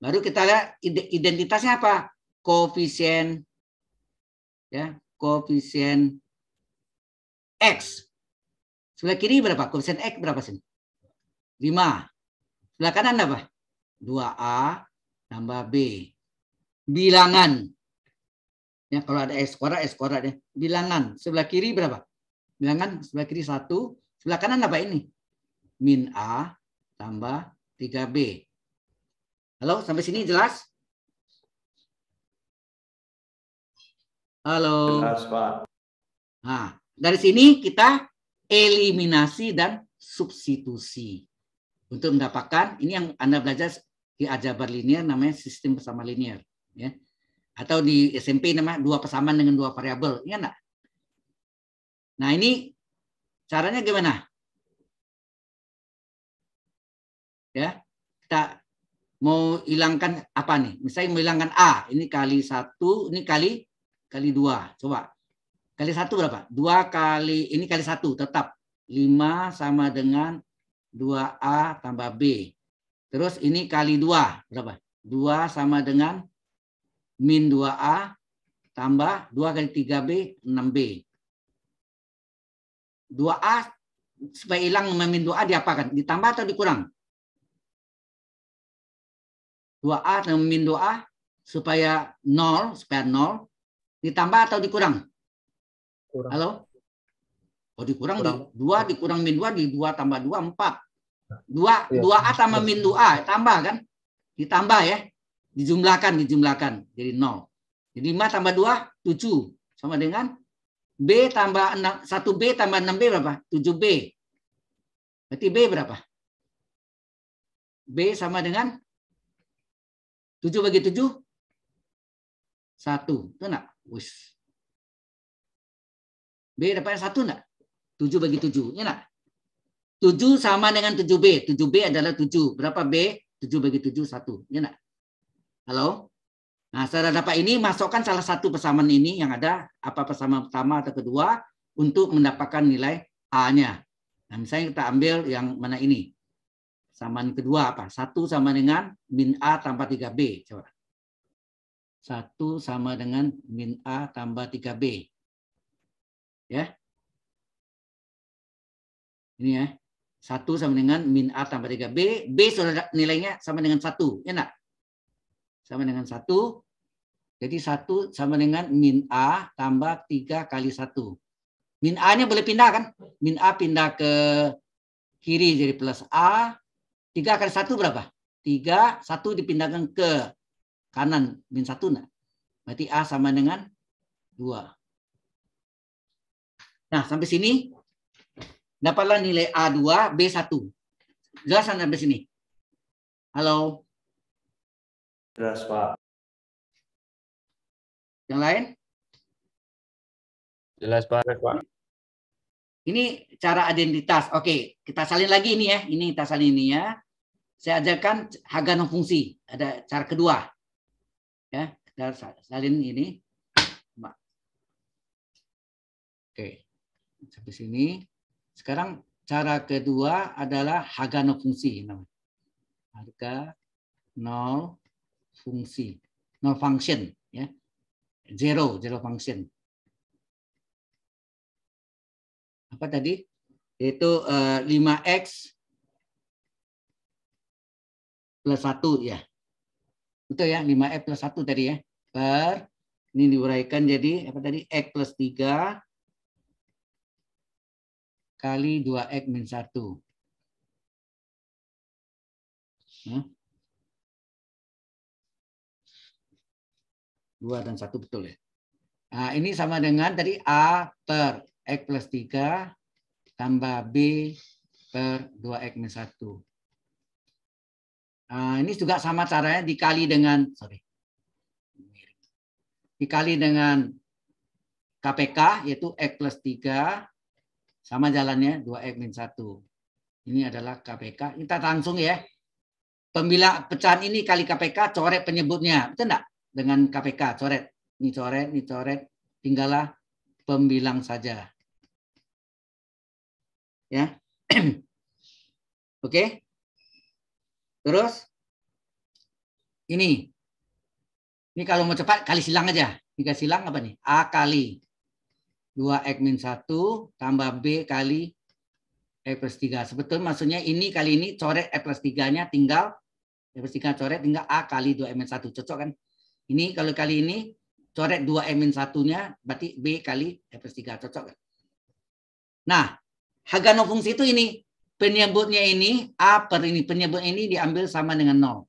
baru kita lihat identitasnya apa? Koefisien ya, koefisien X. Sebelah kiri berapa? Koefisien X berapa sini? 5. Sebelah kanan apa? 2A tambah B bilangan. Ya, kalau ada S kuadrat, S kuadrat ya. Bilangan. Sebelah kiri berapa? Bilangan sebelah kiri satu. Sebelah kanan apa ini? Min A tambah 3B. Halo, sampai sini jelas? Halo. Jelas, Pak. Nah, dari sini kita eliminasi dan substitusi. Untuk mendapatkan, ini yang Anda belajar di ajabar linear namanya sistem bersama linear ya. Atau di SMP nama dua persamaan dengan dua variabel, ya enggak? Nah, ini caranya gimana? Ya, kita mau hilangkan apa nih? Misalnya mau hilangkan A, ini kali satu, ini kali kali dua. Coba kali satu berapa? Dua kali ini kali satu tetap 5 sama dengan 2A tambah B. Terus ini kali dua berapa? Dua sama dengan min 2A tambah 2 kali 3B, 6B. 2A supaya hilang min 2A diapakan? Ditambah atau dikurang? 2A dan min 2A supaya 0, supaya 0. Ditambah atau dikurang? Kurang. Halo? Oh dikurang, kurang. Di, 2 dikurang min 2, di 2 tambah 2, 4. 2, ya. 2A tambah min 2A, tambah kan? Ditambah ya. Dijumlahkan, dijumlahkan. Jadi 0. Jadi 5 tambah 2, 7. Sama dengan B tambah 6, 1B tambah 6B berapa? 7B. Berarti B berapa? B sama dengan 7 bagi 7? 1. Itu enggak? Wih. B dapatnya 1 enggak? 7 bagi 7. Ini enggak? 7 sama dengan 7B. 7B adalah 7. Berapa B? 7 bagi 7, 1. Ini enggak? Halo? Nah, saudara dapat ini masukkan salah satu persamaan ini yang ada apa persamaan pertama atau kedua untuk mendapatkan nilai A-nya. Nah, misalnya kita ambil yang mana ini. persamaan kedua apa? Satu sama dengan min A tambah 3B. Coba. Satu sama dengan min A tambah 3B. Ya. Ini ya. Satu sama dengan min A tambah 3B. B sudah nilainya sama dengan satu. Ya enggak? sama dengan satu Jadi satu sama dengan min A tambah tiga kali satu Min A-nya boleh pindah kan? Min A pindah ke kiri jadi plus A. tiga kali satu berapa? tiga satu dipindahkan ke kanan. Min satu enggak? Berarti A sama dengan dua Nah, sampai sini dapatlah nilai a dua b satu Jelasan sampai sini. Halo. Jelas, Pak. Yang lain? Jelas, Pak. Jelas, Pak. Ini cara identitas. Oke, kita salin lagi ini ya. Ini kita salin ini ya. Saya ajarkan Haganov fungsi. Ada cara kedua. Ya, kita salin ini. Oke, sampai sini. Sekarang cara kedua adalah Haganov fungsi. Harga nol fungsi, no function, ya. Zero, zero function. Apa tadi? Yaitu eh, 5x plus 1 ya. Itu ya, 5x plus 1 tadi ya. Per, ini diuraikan jadi apa tadi? X plus 3 kali 2X minus 1. Nah, 2 dan 1 betul ya. Nah, ini sama dengan tadi A per X plus 3 tambah B per 2X minus 1. Nah, ini juga sama caranya dikali dengan, sorry, dikali dengan KPK yaitu X plus 3 sama jalannya 2X minus 1. Ini adalah KPK. Kita langsung ya. Pembila pecahan ini kali KPK coret penyebutnya. Betul enggak? dengan KPK, coret, ini coret, ini coret, tinggallah pembilang saja. Ya. Oke. Okay. Terus ini. Ini kalau mau cepat kali silang aja. Tiga silang apa nih? A kali 2 X min 1 tambah B kali X e plus 3. Sebetulnya maksudnya ini kali ini coret X e plus 3-nya tinggal X e plus 3 coret tinggal A kali dua X min 1. Cocok kan? Ini kalau kali ini coret 2M-1-nya berarti B kali F 3. Cocok kan? Nah, Hagano fungsi itu ini. Penyebutnya ini, A per ini. Penyebut ini diambil sama dengan 0.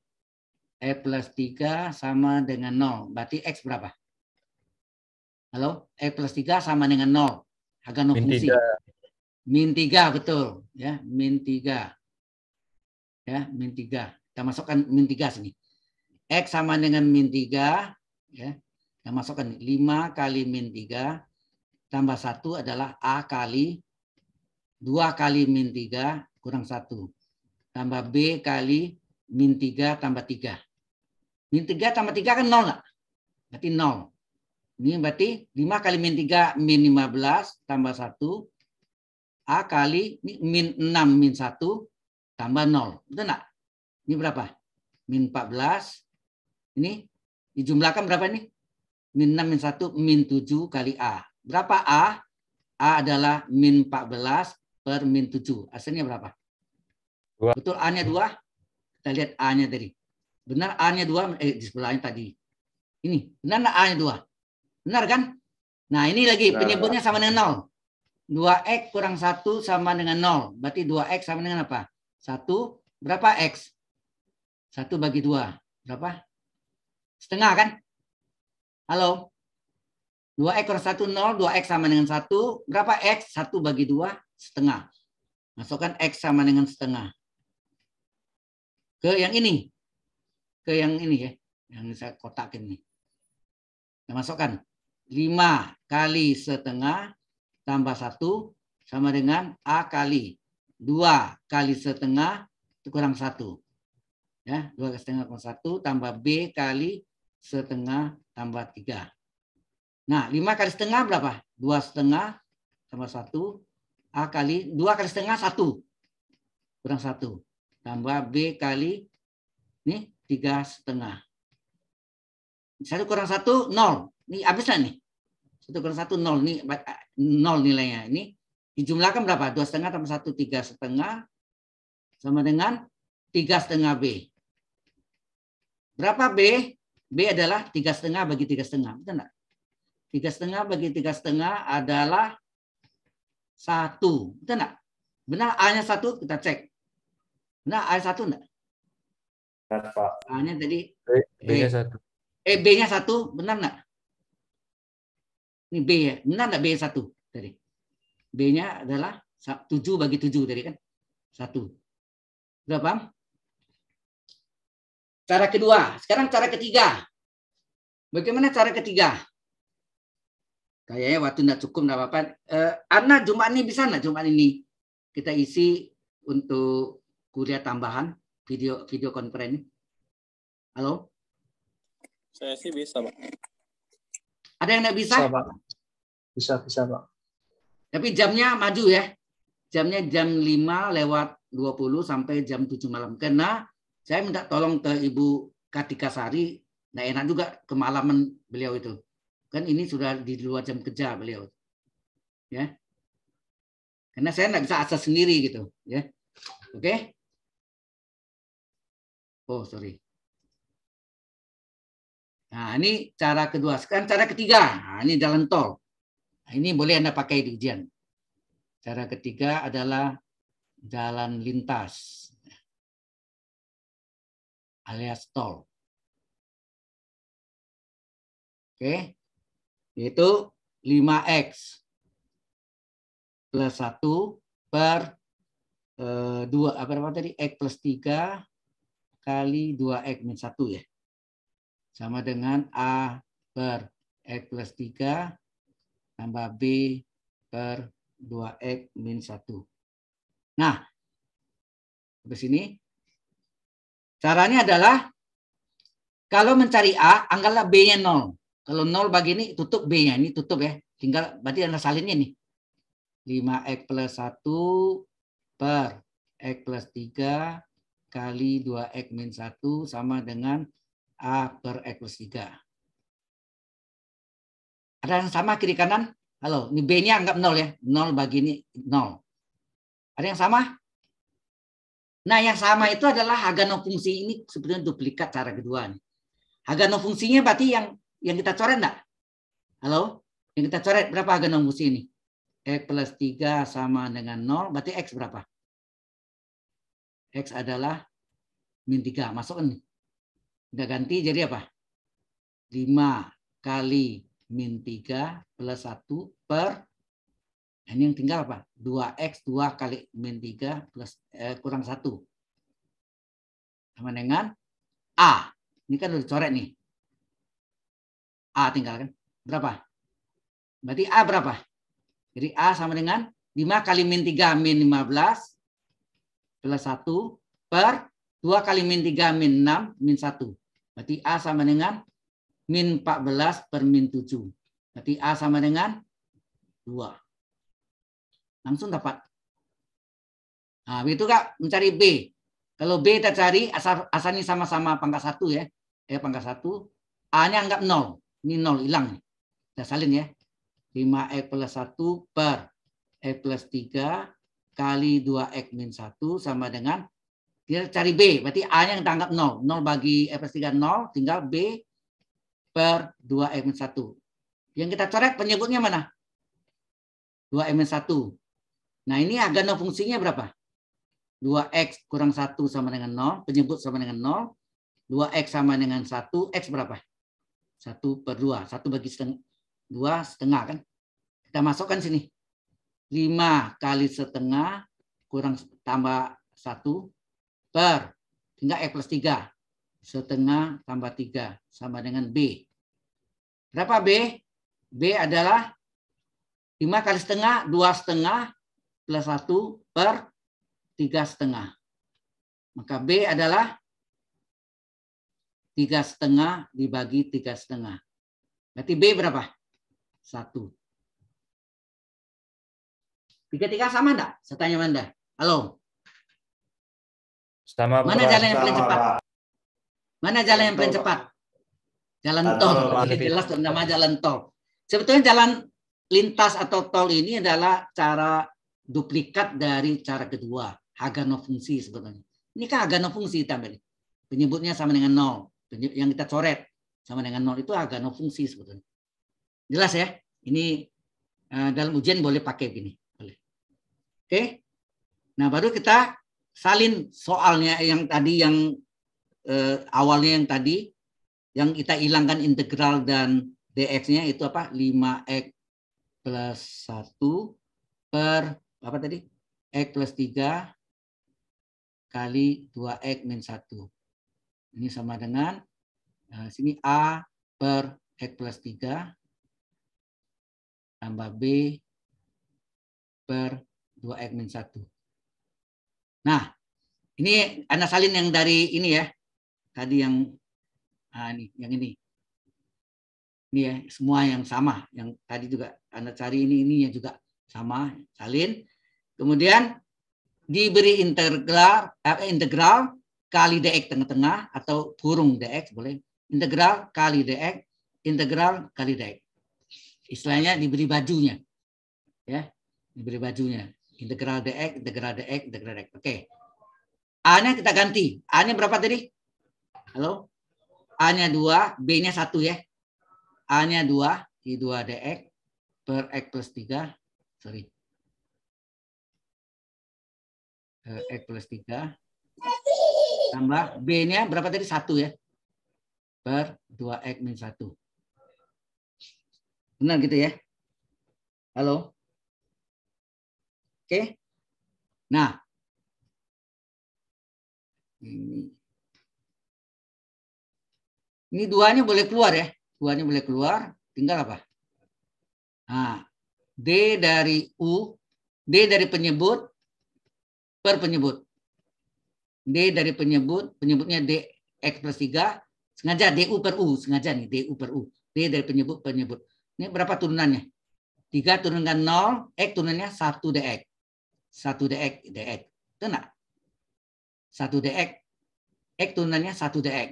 F e plus 3 sama dengan 0. Berarti X berapa? Halo? F e plus 3 sama dengan 0. Hagano min fungsi. 3. Min 3, betul. ya Min 3. Ya, min 3. Kita masukkan min 3 sini. X sama dengan min 3. Ya. Kita masukkan 5 kali min 3 tambah 1 adalah A kali 2 kali min 3 kurang 1. Tambah B kali min 3 tambah 3. Min 3 tambah 3 kan 0 lah. Berarti 0. Ini berarti 5 kali min 3 min 15 tambah 1. A kali ini min 6 min 1 tambah 0. Betul enggak? Ini berapa? Min 14 tambah ini dijumlahkan berapa ini? Min 6, min 1, min 7 kali A. Berapa A? A adalah min 14 per min 7. Hasilnya berapa? Dua. Betul A-nya 2? Kita lihat A-nya tadi. Benar A-nya 2? Eh, di sebelahnya tadi. Ini. Benar A-nya 2? Benar kan? Nah, ini lagi benar. penyebutnya sama dengan 0. 2X kurang 1 sama dengan 0. Berarti 2X sama dengan apa? 1. Berapa X? 1 bagi 2. Berapa? setengah kan? Halo? 2X kurang 1, 0. 2X sama dengan 1. Berapa X? 1 bagi 2, setengah. Masukkan X sama dengan setengah. Ke yang ini. Ke yang ini ya. Yang saya kotakin ini. Kita masukkan. 5 kali setengah tambah 1 sama dengan A kali. 2 kali setengah itu kurang 1. Ya, 2 kali setengah kurang 1 tambah B kali setengah tambah tiga. Nah, lima kali setengah berapa? Dua setengah tambah satu. A kali, dua kali setengah satu. Kurang satu. Tambah B kali, nih, tiga setengah. Satu kurang satu, nol. Ini habislah nih. Satu kurang satu, nol. Nih, eh, nol nilainya. Ini dijumlahkan berapa? Dua setengah tambah satu, tiga setengah. Sama dengan tiga setengah B. Berapa B? B adalah tiga setengah bagi tiga setengah, benar? Tiga setengah bagi tiga setengah adalah satu, benar? Benar A-nya satu kita cek. Benar A satu enggak? Benar A-nya tadi B-nya satu. Eh B-nya satu, benar enggak? Ini B ya, benar enggak B satu tadi? B-nya adalah tujuh bagi tujuh tadi kan? Satu. Sudah paham? Cara kedua. Sekarang cara ketiga. Bagaimana cara ketiga? Kayaknya waktu tidak cukup, tidak apa-apa. Eh, anak Jumat ini bisa nggak Jumat ini? Kita isi untuk kuliah tambahan video video konferensi. Halo? Saya sih bisa, Pak. Ada yang nggak bisa? Bisa, Pak. Bisa, bisa, Pak. Tapi jamnya maju ya. Jamnya jam 5 lewat 20 sampai jam 7 malam. Karena saya minta tolong ke Ibu Kartika Sari, nah enak juga kemalaman beliau itu. Kan ini sudah di luar jam kerja beliau. Ya. Karena saya nggak bisa asal sendiri gitu, ya. Oke? Okay? Oh, sorry. Nah, ini cara kedua. Sekarang cara ketiga. Nah, ini jalan tol. Nah, ini boleh Anda pakai di ujian. Cara ketiga adalah jalan lintas alias tol. Oke, yaitu 5X plus 1 per eh, 2, apa namanya tadi, X plus 3 kali 2X min 1 ya. Sama dengan A per X plus 3 tambah B per 2X min 1. Nah, di sini Caranya adalah kalau mencari A, anggaplah B-nya 0. Kalau 0 bagi ini tutup B-nya, ini tutup ya. Tinggal berarti Anda salinnya nih. 5X plus 1 per X plus 3 kali 2X min 1 sama dengan A per X plus 3. Ada yang sama kiri kanan? Halo, ini B-nya anggap 0 ya. 0 bagi ini 0. Ada yang sama? Nah, yang sama itu adalah Hagano fungsi ini sebenarnya duplikat cara kedua. Nih. Hagano fungsinya berarti yang yang kita coret enggak? Halo? Yang kita coret berapa Hagano fungsi ini? X plus 3 sama dengan 0, berarti X berapa? X adalah min 3. Masuk nih. Kita ganti jadi apa? 5 kali min 3 plus 1 per Nah, ini yang tinggal apa? 2X 2 kali min 3 plus, eh, kurang 1. Sama dengan A. Ini kan udah dicoret nih. A tinggal kan. Berapa? Berarti A berapa? Jadi A sama dengan 5 kali min 3 min 15 plus 1 per 2 kali min 3 min 6 min 1. Berarti A sama dengan min 14 per min 7. Berarti A sama dengan 2 langsung dapat. Nah, begitu Kak mencari B. Kalau B kita cari asal asalnya sama-sama pangkat satu ya. Eh pangkat satu. A-nya anggap nol, Ini nol hilang nih. Kita salin ya. 5 e plus 1 per e plus 3 kali 2X min 1 sama dengan kita cari B. Berarti A-nya yang tanggap 0. 0 bagi e plus 3 0. Tinggal B per 2X min 1. Yang kita coret penyebutnya mana? 2M1. x Nah ini agano fungsinya berapa? 2x kurang 1 sama dengan 0. Penyebut sama dengan 0. 2x sama dengan 1. X berapa? 1 per 2. 1 bagi setengah. 2 setengah kan? Kita masukkan sini. 5 kali setengah kurang tambah 1 per. hingga X plus 3. Setengah tambah 3 sama dengan B. Berapa B? B adalah 5 kali setengah, 2 setengah plus 1 per 3 setengah. Maka B adalah 3 setengah dibagi 3 setengah. Berarti B berapa? 1. Tiga-tiga sama enggak? Saya tanya Anda. Halo? Sama Mana jalan yang paling cepat? Mana jalan yang paling cepat? Jalan tol. Jelas nama jalan tol. Sebetulnya jalan lintas atau tol ini adalah cara duplikat dari cara kedua, Hagano fungsi sebenarnya. Ini kan Hagano fungsi tambah Penyebutnya sama dengan nol. Yang kita coret sama dengan nol itu Hagano fungsi sebetulnya. Jelas ya? Ini eh, dalam ujian boleh pakai gini. Boleh. Oke? Nah, baru kita salin soalnya yang tadi yang eh, awalnya yang tadi yang kita hilangkan integral dan dx-nya itu apa? 5x plus 1 per apa tadi? X plus 3 kali 2X min 1. Ini sama dengan nah, sini A per X plus 3 tambah B per 2X min 1. Nah, ini anak salin yang dari ini ya. Tadi yang nah ini, yang ini. Ini ya, semua yang sama. Yang tadi juga Anda cari ini, ini yang juga sama. Salin. Kemudian diberi integral eh, integral kali dx tengah-tengah atau kurung dx boleh integral kali dx integral kali dx istilahnya diberi bajunya ya diberi bajunya integral dx integral dx integral dx oke a nya kita ganti a nya berapa tadi halo a nya dua b nya satu ya a nya dua i dua dx per x plus tiga sorry E plus 3 tambah B-nya berapa tadi? satu ya. Per 2X min satu, Benar gitu ya? Halo? Oke? Nah. Ini. Ini duanya boleh keluar ya. Duanya boleh keluar. Tinggal apa? Nah, D dari U. D dari penyebut per penyebut. D dari penyebut, penyebutnya D X plus 3, sengaja DU per U, sengaja nih DU per U. D dari penyebut, penyebut. Ini berapa turunannya? 3 turunkan 0, X turunannya 1 DX. 1 DX, DX. Itu enggak? 1 DX, X turunannya 1 DX.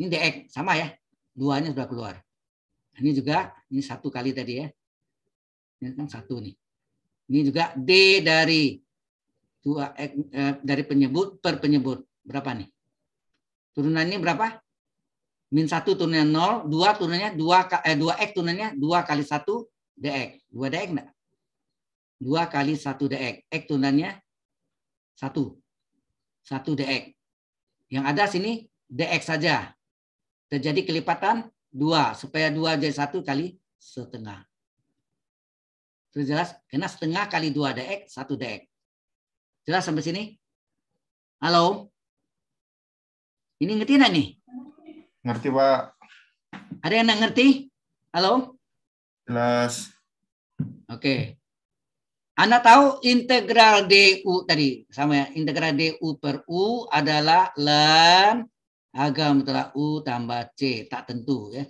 Ini DX, sama ya. Duanya sudah keluar. Nah, ini juga, ini satu kali tadi ya. Ini kan satu nih. Ini juga D dari dua eh, eh, dari penyebut per penyebut berapa nih? Turunannya berapa? Min satu turunannya nol, dua turunannya dua eh, dua x turunannya dua kali satu dx, dua dx enggak? Dua kali satu dx, x turunannya satu, satu dx. Yang ada sini dx saja. Terjadi kelipatan dua supaya dua jadi satu kali setengah. Sudah jelas? Karena setengah kali dua dx, satu dx. Jelas sampai sini? Halo? Ini ngerti nggak nih? Ngerti, Pak. Ada yang ngerti? Halo? Jelas. Oke. Okay. Anda tahu integral DU tadi sama ya, integral DU per U adalah len agam telah U tambah C, tak tentu ya.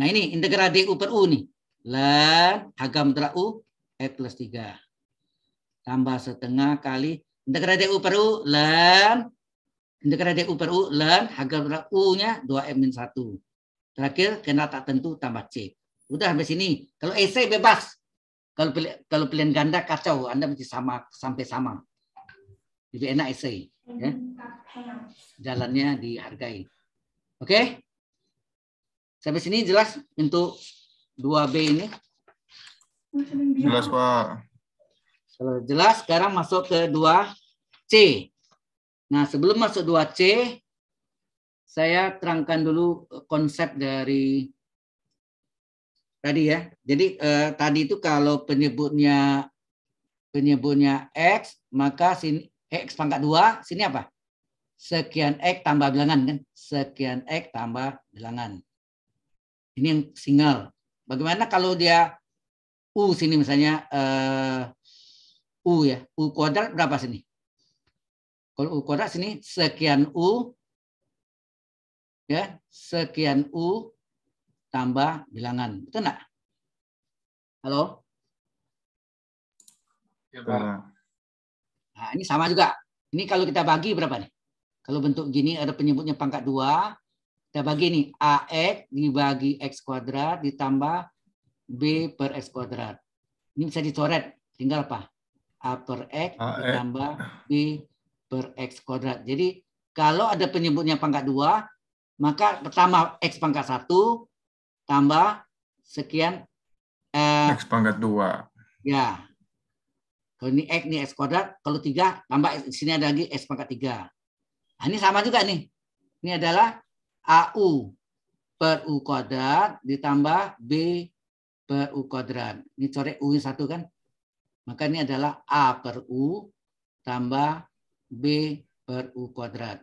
Nah ini integral DU per U nih. Len agam telah U E plus 3 tambah setengah kali integrate u per u len integrate u per u len harga u-nya 2m min 1. Terakhir kena tak tentu tambah c. Udah sampai sini. Kalau EC bebas. Kalau pilih kalau pilihan ganda kacau, Anda mesti sama sampai sama. Jadi enak EC. Ya. Jalannya dihargai. Oke? Okay? Sampai sini jelas untuk 2B ini? Jelas, Pak. Kalau jelas sekarang masuk ke 2C. Nah, sebelum masuk 2C, saya terangkan dulu konsep dari tadi ya. Jadi eh, tadi itu kalau penyebutnya penyebutnya x, maka sini x pangkat 2, sini apa? Sekian x tambah bilangan kan? Sekian x tambah bilangan. Ini yang single. Bagaimana kalau dia u sini misalnya eh, U ya. U kuadrat berapa sini? Kalau U kuadrat sini sekian U. Ya, sekian U tambah bilangan. Betul enggak? Halo? Ya, nah. nah, ini sama juga. Ini kalau kita bagi berapa nih? Kalau bentuk gini ada penyebutnya pangkat dua Kita bagi nih. AX dibagi X kuadrat ditambah B per X kuadrat. Ini bisa dicoret. Tinggal apa? A per X A ah, eh. ditambah B per X kuadrat. Jadi kalau ada penyebutnya pangkat 2, maka pertama X pangkat 1 tambah sekian. Eh, X pangkat 2. Ya. Kalau ini X, ini X kuadrat. Kalau 3, tambah X. sini ada lagi X pangkat 3. Nah, ini sama juga nih. Ini adalah AU per U kuadrat ditambah B per U kuadrat. Ini corek U satu kan? Maka ini adalah A per U tambah B per U kuadrat.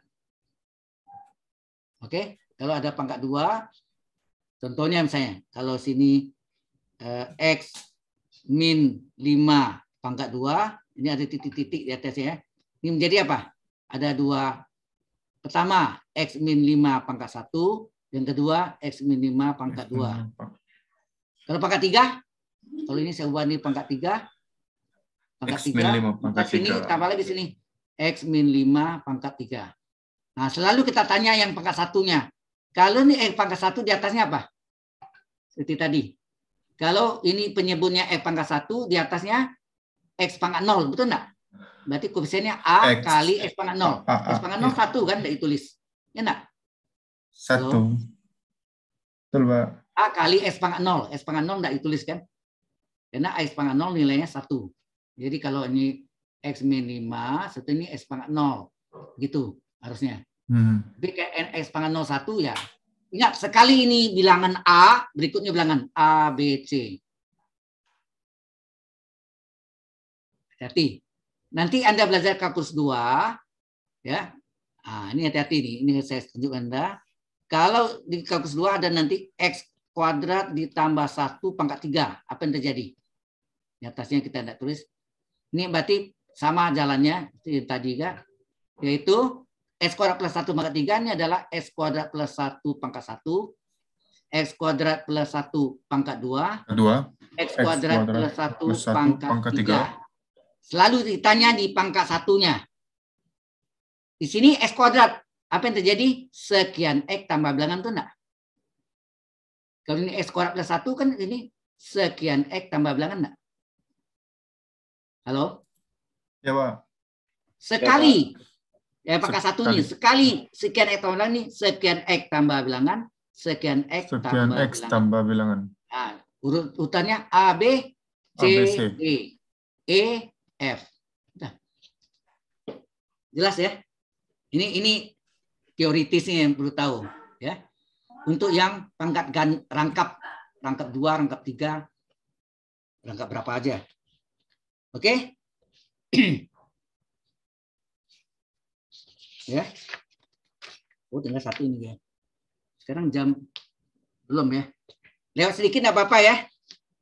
Oke, kalau ada pangkat 2, contohnya misalnya, kalau sini eh, X min 5 pangkat 2, ini ada titik-titik di atasnya. Ya. Ini menjadi apa? Ada dua. Pertama, X min 5 pangkat 1. Yang kedua, X min 5 pangkat 2. Kalau pangkat 3, kalau ini saya ubah ini pangkat 3, pangkat tiga, pangkat sini, tambah lagi sini. X min 5 pangkat 3. Nah, selalu kita tanya yang pangkat satunya. Kalau ini X eh, pangkat 1 di atasnya apa? Seperti tadi. Kalau ini penyebutnya X pangkat 1, di atasnya X pangkat nol, Betul enggak? Berarti koefisiennya A X. kali X pangkat nol. A, ah, A, ah, X pangkat ah, nol iya. satu kan dari ditulis. Ya enggak? Satu. Betul, Pak. A kali x pangkat nol. X pangkat 0 enggak ditulis kan? Karena X pangkat nol nilainya satu. Jadi kalau ini X min 5, satu ini X pangkat 0. Gitu harusnya. Hmm. Tapi kayak X pangkat 01 ya. Ingat, sekali ini bilangan A, berikutnya bilangan A, B, C. Hati-hati. Nanti Anda belajar kalkulus 2, ya. Nah, ini hati-hati nih, ini saya tunjukkan Anda. Kalau di kalkulus 2 ada nanti X kuadrat ditambah 1 pangkat 3, apa yang terjadi? Di atasnya kita tidak tulis ini berarti sama jalannya tadi kan, yaitu S kuadrat plus satu pangkat 3 ini adalah S kuadrat plus satu pangkat satu, X kuadrat plus satu pangkat dua, 2 X, kuadrat plus satu pangkat, tiga. selalu ditanya di pangkat satunya. Di sini X kuadrat, apa yang terjadi? Sekian X tambah bilangan itu enggak? Kalau ini X kuadrat plus satu kan ini sekian X tambah bilangan enggak? Halo? Ya, Pak. Sekali. Ya, ya pakai satu nih. Sekali. Sekian X tambah nih. Sekian X tambah bilangan. Sekian X sekian tambah X bilangan. tambah bilangan. Nah, urut urutannya A, B, C, A, B, C. E, E, F. Nah. Jelas ya? Ini ini teoritisnya yang perlu tahu. ya. Untuk yang pangkat gan, rangkap, rangkap dua, rangkap tiga, rangkap berapa aja Oke? Okay? ya. Oh, tinggal satu ini ya. Sekarang jam belum ya. Lewat sedikit enggak apa-apa ya.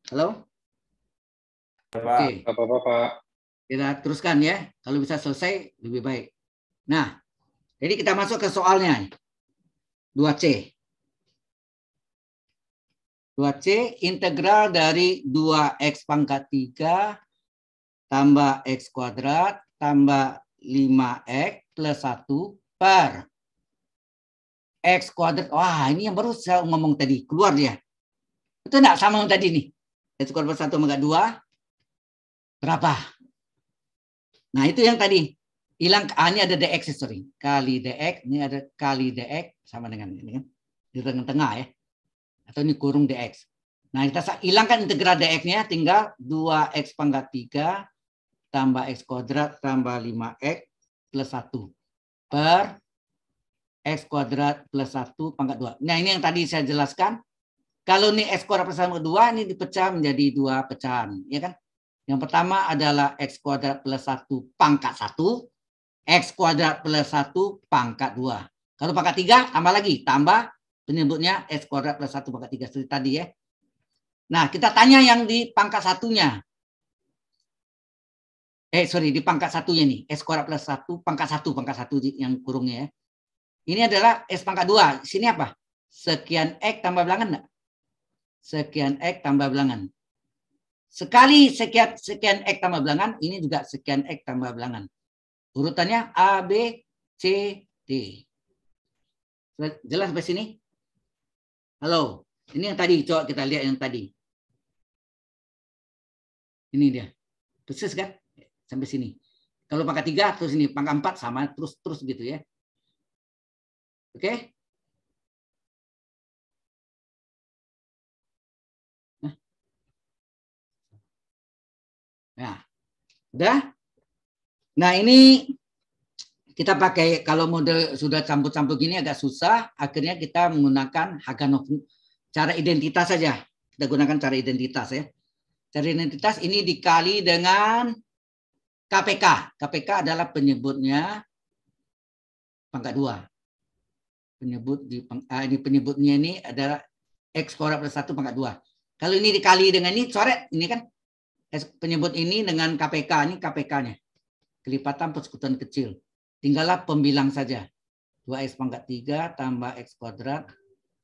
Halo? Iya, Oke. Okay. apa-apa, Pak. Kita teruskan ya. Kalau bisa selesai lebih baik. Nah, jadi kita masuk ke soalnya. 2C. 2C integral dari 2x pangkat 3 tambah X kuadrat tambah 5X plus 1 per X kuadrat. Wah, ini yang baru saya ngomong tadi. Keluar dia. Itu enggak sama yang tadi nih. X kuadrat 1 sama 2. Berapa? Nah, itu yang tadi. Hilang A ah, ini ada DX, sorry. Kali DX, ini ada kali DX sama dengan ini kan. Di tengah-tengah ya. Atau ini kurung DX. Nah, kita hilangkan integral DX-nya, tinggal 2X pangkat 3 tambah X kuadrat tambah 5X plus 1 per X kuadrat plus 1 pangkat 2. Nah ini yang tadi saya jelaskan. Kalau ini X kuadrat plus 1 2, ini dipecah menjadi dua pecahan. ya kan? Yang pertama adalah X kuadrat plus 1 pangkat 1. X kuadrat plus 1 pangkat 2. Kalau pangkat 3, tambah lagi. Tambah penyebutnya X kuadrat plus 1 pangkat 3 seperti tadi ya. Nah, kita tanya yang di pangkat satunya eh sorry di pangkat satunya nih s kuadrat plus satu pangkat satu pangkat satu yang kurungnya ya. Ini adalah s pangkat dua. Sini apa? Sekian x tambah bilangan enggak? Sekian x tambah bilangan. Sekali sekian sekian x tambah bilangan, ini juga sekian x tambah bilangan. Urutannya A B C D. Jelas sampai sini? Halo. Ini yang tadi, coba kita lihat yang tadi. Ini dia. Persis kan? sampai sini. Kalau pangkat tiga terus ini, pangkat empat sama terus terus gitu ya. Oke? Okay? Nah, udah. Nah ini kita pakai kalau model sudah campur-campur gini agak susah. Akhirnya kita menggunakan Haganov cara identitas saja. Kita gunakan cara identitas ya. Cara identitas ini dikali dengan KPK. KPK adalah penyebutnya pangkat dua. Penyebut di ah, ini penyebutnya ini adalah X korek plus satu pangkat dua. Kalau ini dikali dengan ini coret ini kan penyebut ini dengan KPK ini KPK-nya. Kelipatan persekutuan kecil. Tinggallah pembilang saja. 2x pangkat 3 tambah x kuadrat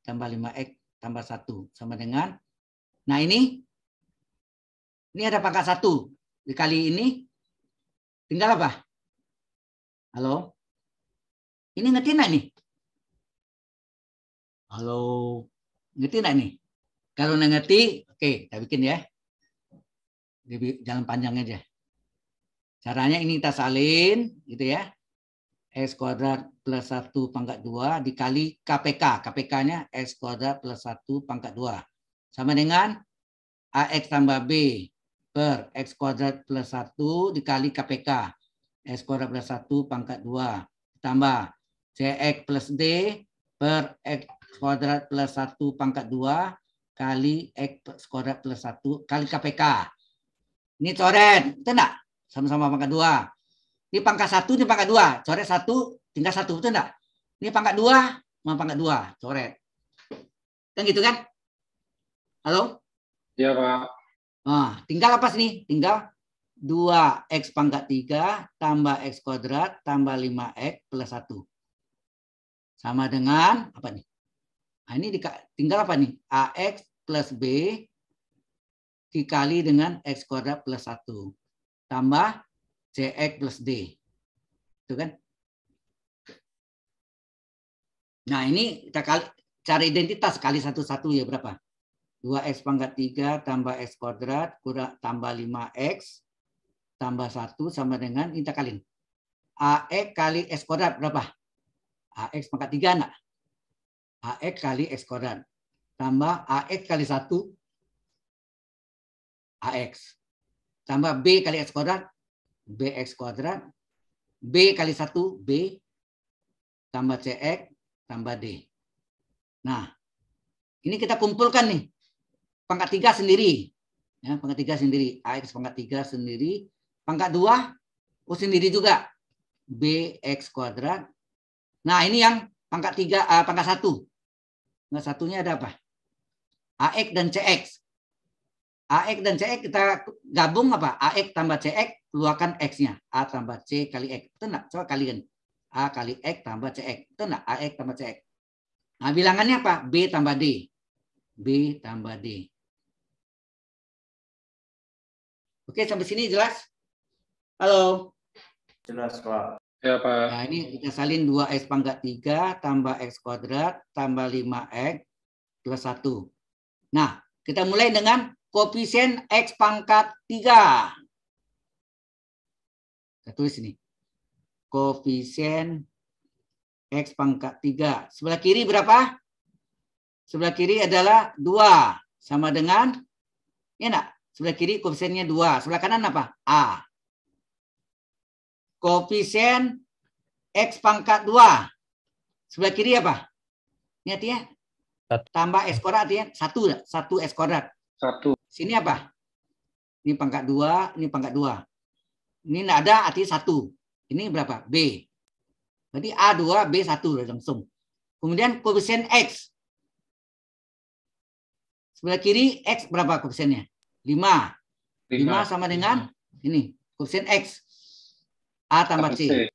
tambah 5x tambah 1 sama dengan nah ini ini ada pangkat 1 dikali ini Tinggal apa? Halo? Ini ngerti nggak nih? Halo? Ngerti nggak nih? Kalau nggak ngerti, oke, okay, kita bikin ya. Jalan panjang aja. Caranya ini kita salin, gitu ya. S kuadrat plus 1 pangkat 2 dikali KPK. KPK-nya S kuadrat plus 1 pangkat 2. Sama dengan AX tambah B per X kuadrat plus 1 dikali KPK. X kuadrat plus 1 pangkat 2. Tambah CX plus D per X kuadrat plus 1 pangkat 2 kali X kuadrat plus 1 kali KPK. Ini coret, betul enggak? Sama-sama pangkat 2. Ini pangkat 1, ini pangkat 2. Coret 1, tinggal 1, betul enggak? Ini pangkat 2, sama pangkat 2, coret. Kan gitu kan? Halo? Iya, Pak. Nah, tinggal apa sih nih? Tinggal 2x pangkat 3 tambah x kuadrat tambah 5x plus 1. Sama dengan apa nih? Nah, ini tinggal apa nih? AX plus B dikali dengan X kuadrat plus 1. Tambah CX plus D. Itu kan? Nah, ini kita cari identitas kali satu-satu ya berapa? 2x pangkat 3 tambah x kuadrat kurang, tambah 5x tambah 1 sama dengan kita kalin. AX kali x kuadrat berapa? AX pangkat 3 anak. AX kali x kuadrat. Tambah AX kali 1 AX. Tambah B kali x kuadrat. BX kuadrat. B kali 1 B. Tambah CX. Tambah D. Nah, ini kita kumpulkan nih pangkat tiga sendiri. Ya, pangkat tiga sendiri. AX pangkat tiga sendiri. Pangkat dua U sendiri juga. BX kuadrat. Nah, ini yang pangkat tiga, uh, pangkat satu. Pangkat satunya ada apa? AX dan CX. AX dan CX kita gabung apa? AX tambah CX keluarkan X-nya. A tambah C kali X. Tenang, coba kalian, A kali X tambah CX. Tenang, AX tambah CX. Nah, bilangannya apa? B tambah D. B tambah D. Oke, sampai sini jelas? Halo. Jelas, Pak. Ya, Pak. Nah, ini kita salin 2X pangkat 3 tambah X kuadrat tambah 5X 21. Nah, kita mulai dengan koefisien X pangkat 3. Kita tulis ini. Koefisien X pangkat 3. Sebelah kiri berapa? Sebelah kiri adalah 2. Sama dengan, ya enak? Sebelah kiri koefisiennya 2. Sebelah kanan apa? A. Koefisien X pangkat 2. Sebelah kiri apa? Lihat ya. Satu. Tambah S kuadrat ya. Satu. Satu S kuadrat. Satu. Sini apa? Ini pangkat 2, ini pangkat 2. Ini tidak ada, artinya satu. Ini berapa? B. Berarti A2, B1 langsung. Kemudian koefisien X. Sebelah kiri X berapa koefisiennya? 5. 5 sama dengan ini kursin X. A tambah C.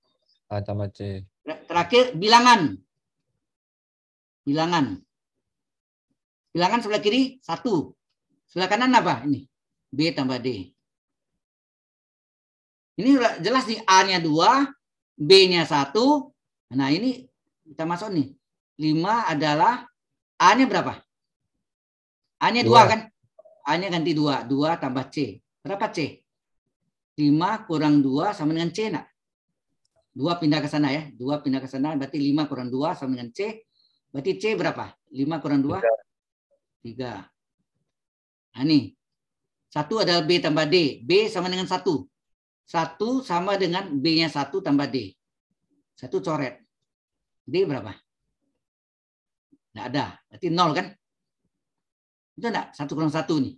A tambah C. Terakhir bilangan. Bilangan. Bilangan sebelah kiri 1. Sebelah kanan apa? Ini. B tambah D. Ini jelas nih A-nya 2, B-nya 1. Nah, ini kita masuk nih. 5 adalah A-nya berapa? A-nya 2 kan? A-nya ganti 2. 2 tambah C. Berapa C? 5 kurang 2 sama dengan C. Nak? 2 pindah ke sana ya. 2 pindah ke sana berarti 5 kurang 2 sama dengan C. Berarti C berapa? 5 kurang 2? 3. Nah, ini. 1 adalah B tambah D. B sama dengan 1. 1 sama dengan B-nya 1 tambah D. 1 coret. D berapa? Tidak ada. Berarti 0 kan? Itu enggak? Satu kurang satu nih.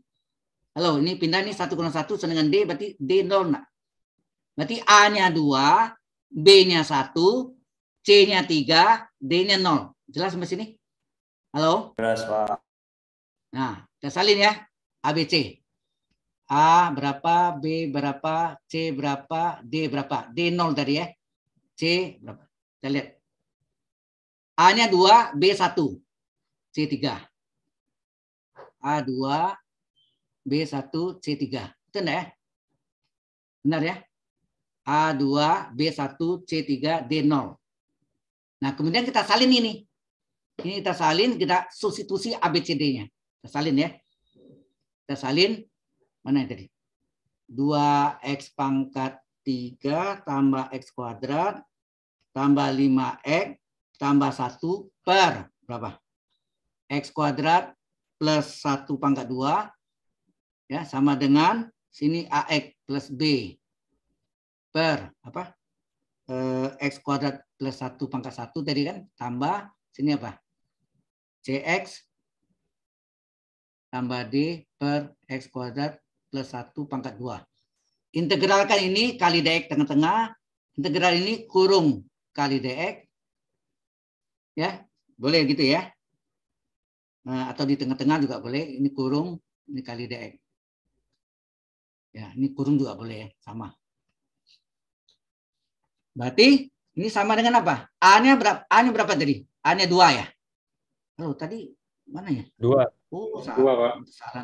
Halo, ini pindah nih satu kurang satu dengan D, berarti D nol enggak? Berarti A-nya dua, B-nya satu, C-nya tiga, D-nya nol. Jelas sampai sini? Halo? Jelas, Pak. Nah, kita salin ya. a b c A berapa, B berapa, C berapa, D berapa. D nol tadi ya. C berapa. Kita lihat. A-nya dua B satu C tiga A2, B1, C3. Itu enggak ya? Benar ya? A2, B1, C3, D0. Nah, kemudian kita salin ini. Ini kita salin, kita substitusi ABCD-nya. Kita salin ya. Kita salin, mana yang tadi? 2X pangkat 3 tambah X kuadrat tambah 5X tambah 1 per berapa? X kuadrat plus 1 pangkat 2 ya sama dengan sini AX plus B per apa? e, X kuadrat plus 1 pangkat 1 tadi kan tambah sini apa? CX tambah D per X kuadrat plus 1 pangkat 2. Integralkan ini kali DX tengah-tengah. Integral ini kurung kali DX. Ya, boleh gitu ya. Nah, atau di tengah-tengah juga boleh. Ini kurung, ini kali dx. Ya, ini kurung juga boleh sama. Berarti ini sama dengan apa? A-nya berapa? A-nya berapa tadi? A-nya dua ya. Oh, tadi mana ya? Dua. Oh, salah. Pak.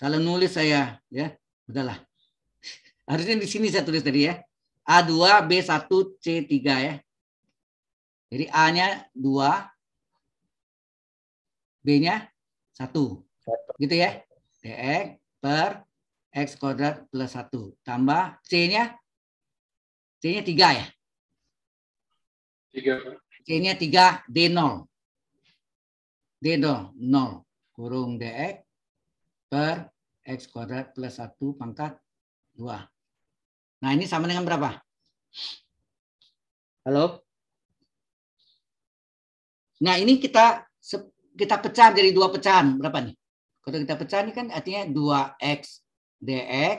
Salah, nulis saya ya. Udahlah. Harusnya di sini saya tulis tadi ya. A2, B1, C3 ya. Jadi A-nya dua B-nya satu, Gitu ya. DX per X kuadrat plus satu. Tambah C-nya? C-nya tiga ya? Tiga. C-nya tiga. D0. D0, 0. Kurung DX per X kuadrat plus satu pangkat 2. Nah ini sama dengan berapa? Halo? Nah ini kita kita pecah jadi dua pecahan berapa nih? Kalau kita pecah ini kan artinya 2x dx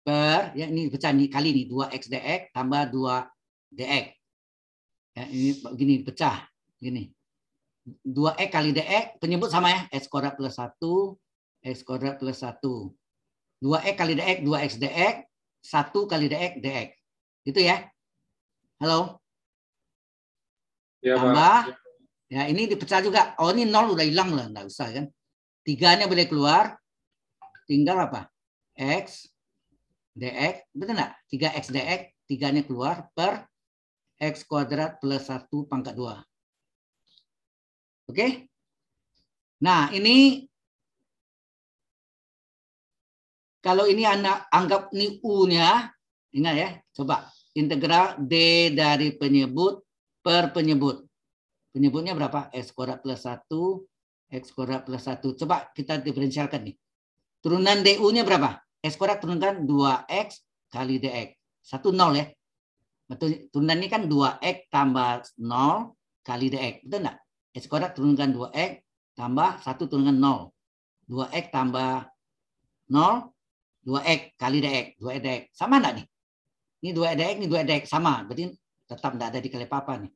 per ya ini pecah nih kali ini 2x dx tambah 2 dx. Ya, ini begini pecah gini. 2x kali dx penyebut sama ya x kuadrat plus 1 x kuadrat plus 1. 2x kali dx 2x dx 1 kali dx dx. Gitu ya. Halo. Ya, tambah Pak. Iya. Ya, ini dipecah juga. Oh, ini nol udah hilang lah, nggak usah kan. Tiganya boleh keluar, tinggal apa? X, dx, betul nggak? 3x dx, tiganya keluar per x kuadrat plus 1 pangkat 2. Oke? Nah, ini kalau ini anak anggap ini U-nya, ingat ya, coba integral D dari penyebut per penyebut. Penyebutnya berapa? X kuadrat plus 1, X kuadrat plus 1. Coba kita diferensialkan nih. Turunan DU-nya berapa? X kuadrat turunkan 2X kali DX. 1, 0 ya. Betul, turunan ini kan 2X tambah 0 kali DX. Betul enggak? X kuadrat turunkan 2X tambah 1 turunkan 0. 2X tambah 0, 2X kali DX. 2X DX. E Sama enggak nih? Ini 2 e x DX, ini 2 e x DX. Sama. Berarti tetap tidak ada di kali papan. Nih.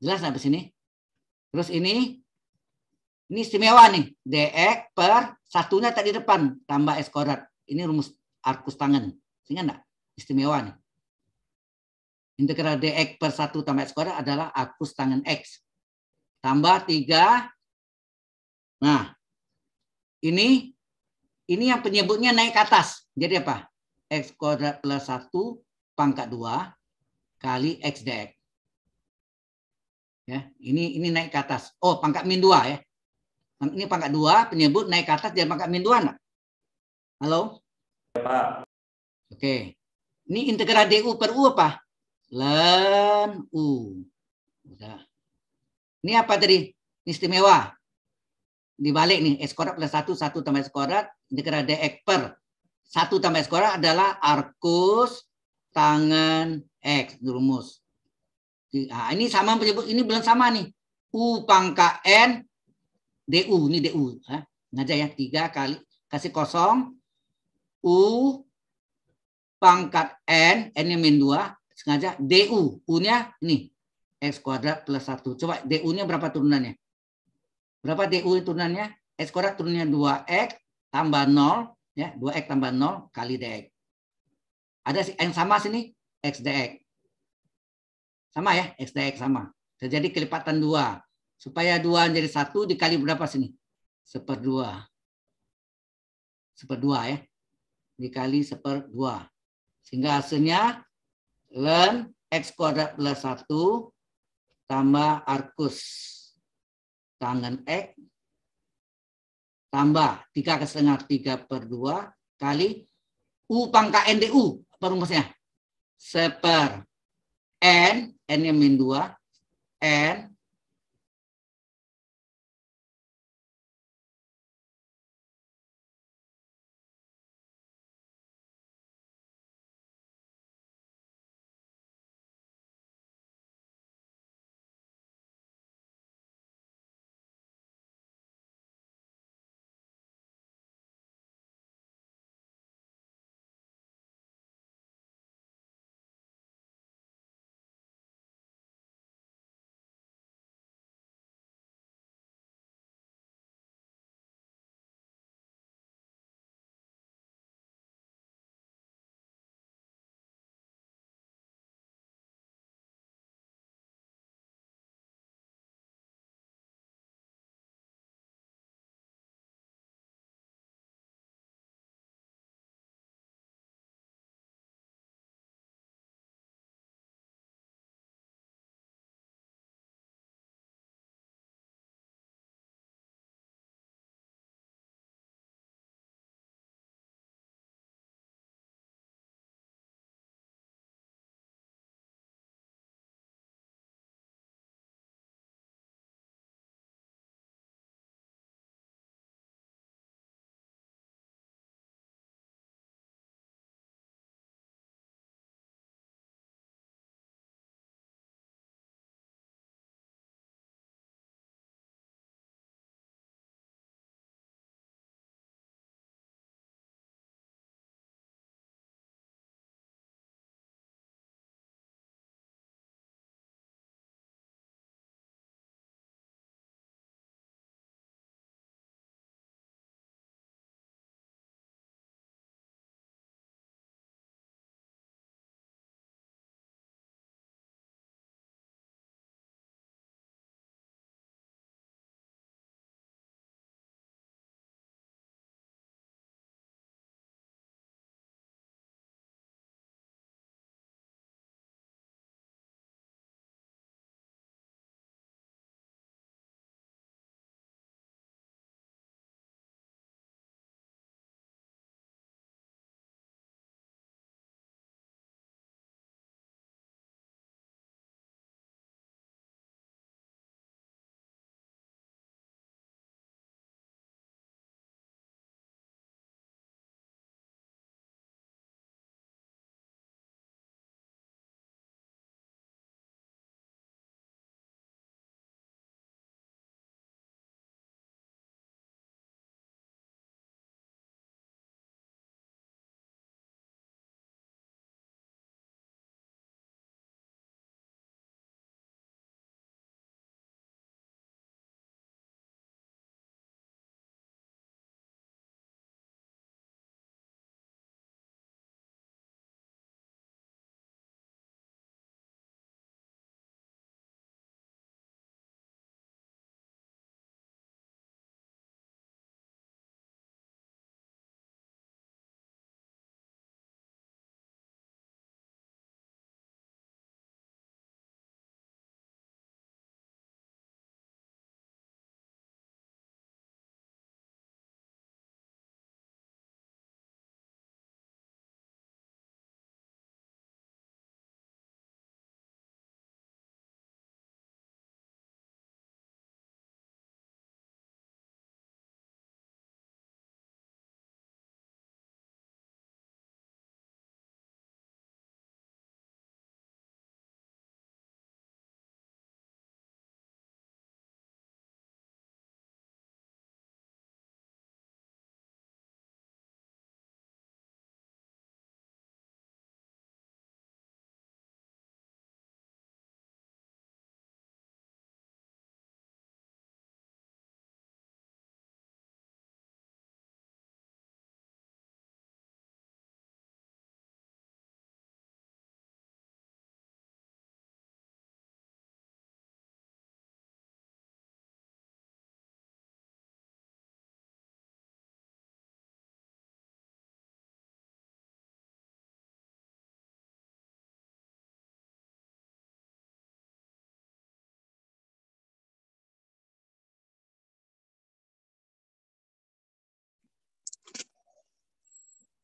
Jelas sampai sini? Terus ini ini istimewa nih, DX e per satunya tadi depan tambah S kuadrat. Ini rumus arkus tangan. Sehingga enggak? Istimewa nih. Integral dx e per satu tambah x kuadrat adalah arkus tangan x. Tambah 3. Nah, ini ini yang penyebutnya naik ke atas. Jadi apa? x kuadrat plus satu pangkat dua kali x dx. E Ya, ini ini naik ke atas. Oh, pangkat min dua ya. Ini pangkat dua, penyebut naik ke atas jadi pangkat min dua enggak? Halo? Ya, Pak. Oke. Ini integral DU per U apa? Len U. Ini apa tadi? Ini istimewa. Dibalik nih, S kuadrat plus satu satu tambah S kuadrat, integral DX per satu tambah S kuadrat adalah arcus tangan X, rumus. Nah, ini sama penyebut ini belum sama nih. U pangka N DU ini DU ya. Ah, ngajar ya 3 kali kasih kosong U pangkat N N nya min 2 sengaja DU U nya ini X kuadrat plus 1 coba DU nya berapa turunannya berapa DU turunannya X kuadrat turunnya 2X tambah 0 ya 2X tambah 0 kali DX ada yang sama sini X DX sama ya, X dx sama. Terjadi kelipatan dua. Supaya dua menjadi satu dikali berapa sini? dua Seperdua. dua ya. Dikali dua Sehingga hasilnya ln X kuadrat plus satu tambah arcus tangan X tambah tiga ke setengah tiga per dua kali U pangkat NDU perumusnya seper N, N yang min dua N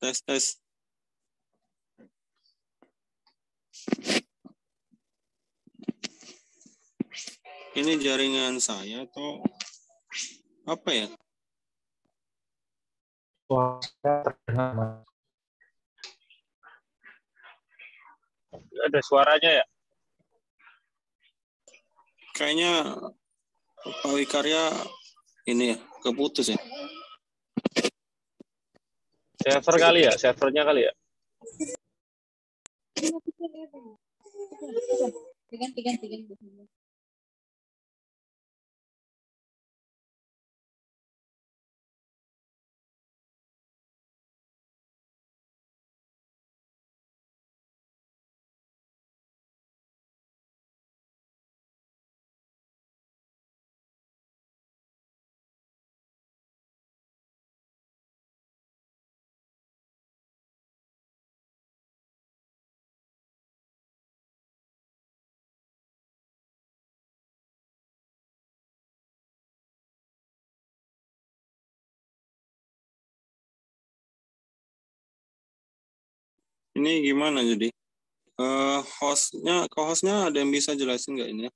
Tes, tes. Ini jaringan saya atau apa ya? Suara terdengar. Ada suaranya ya? Kayaknya Pak Wikarya ini ya, keputus ya. Server kali ya, servernya kali ya. Ganti, ganti, ganti. ini gimana jadi? Uh, hostnya, co-hostnya ada yang bisa jelasin nggak ini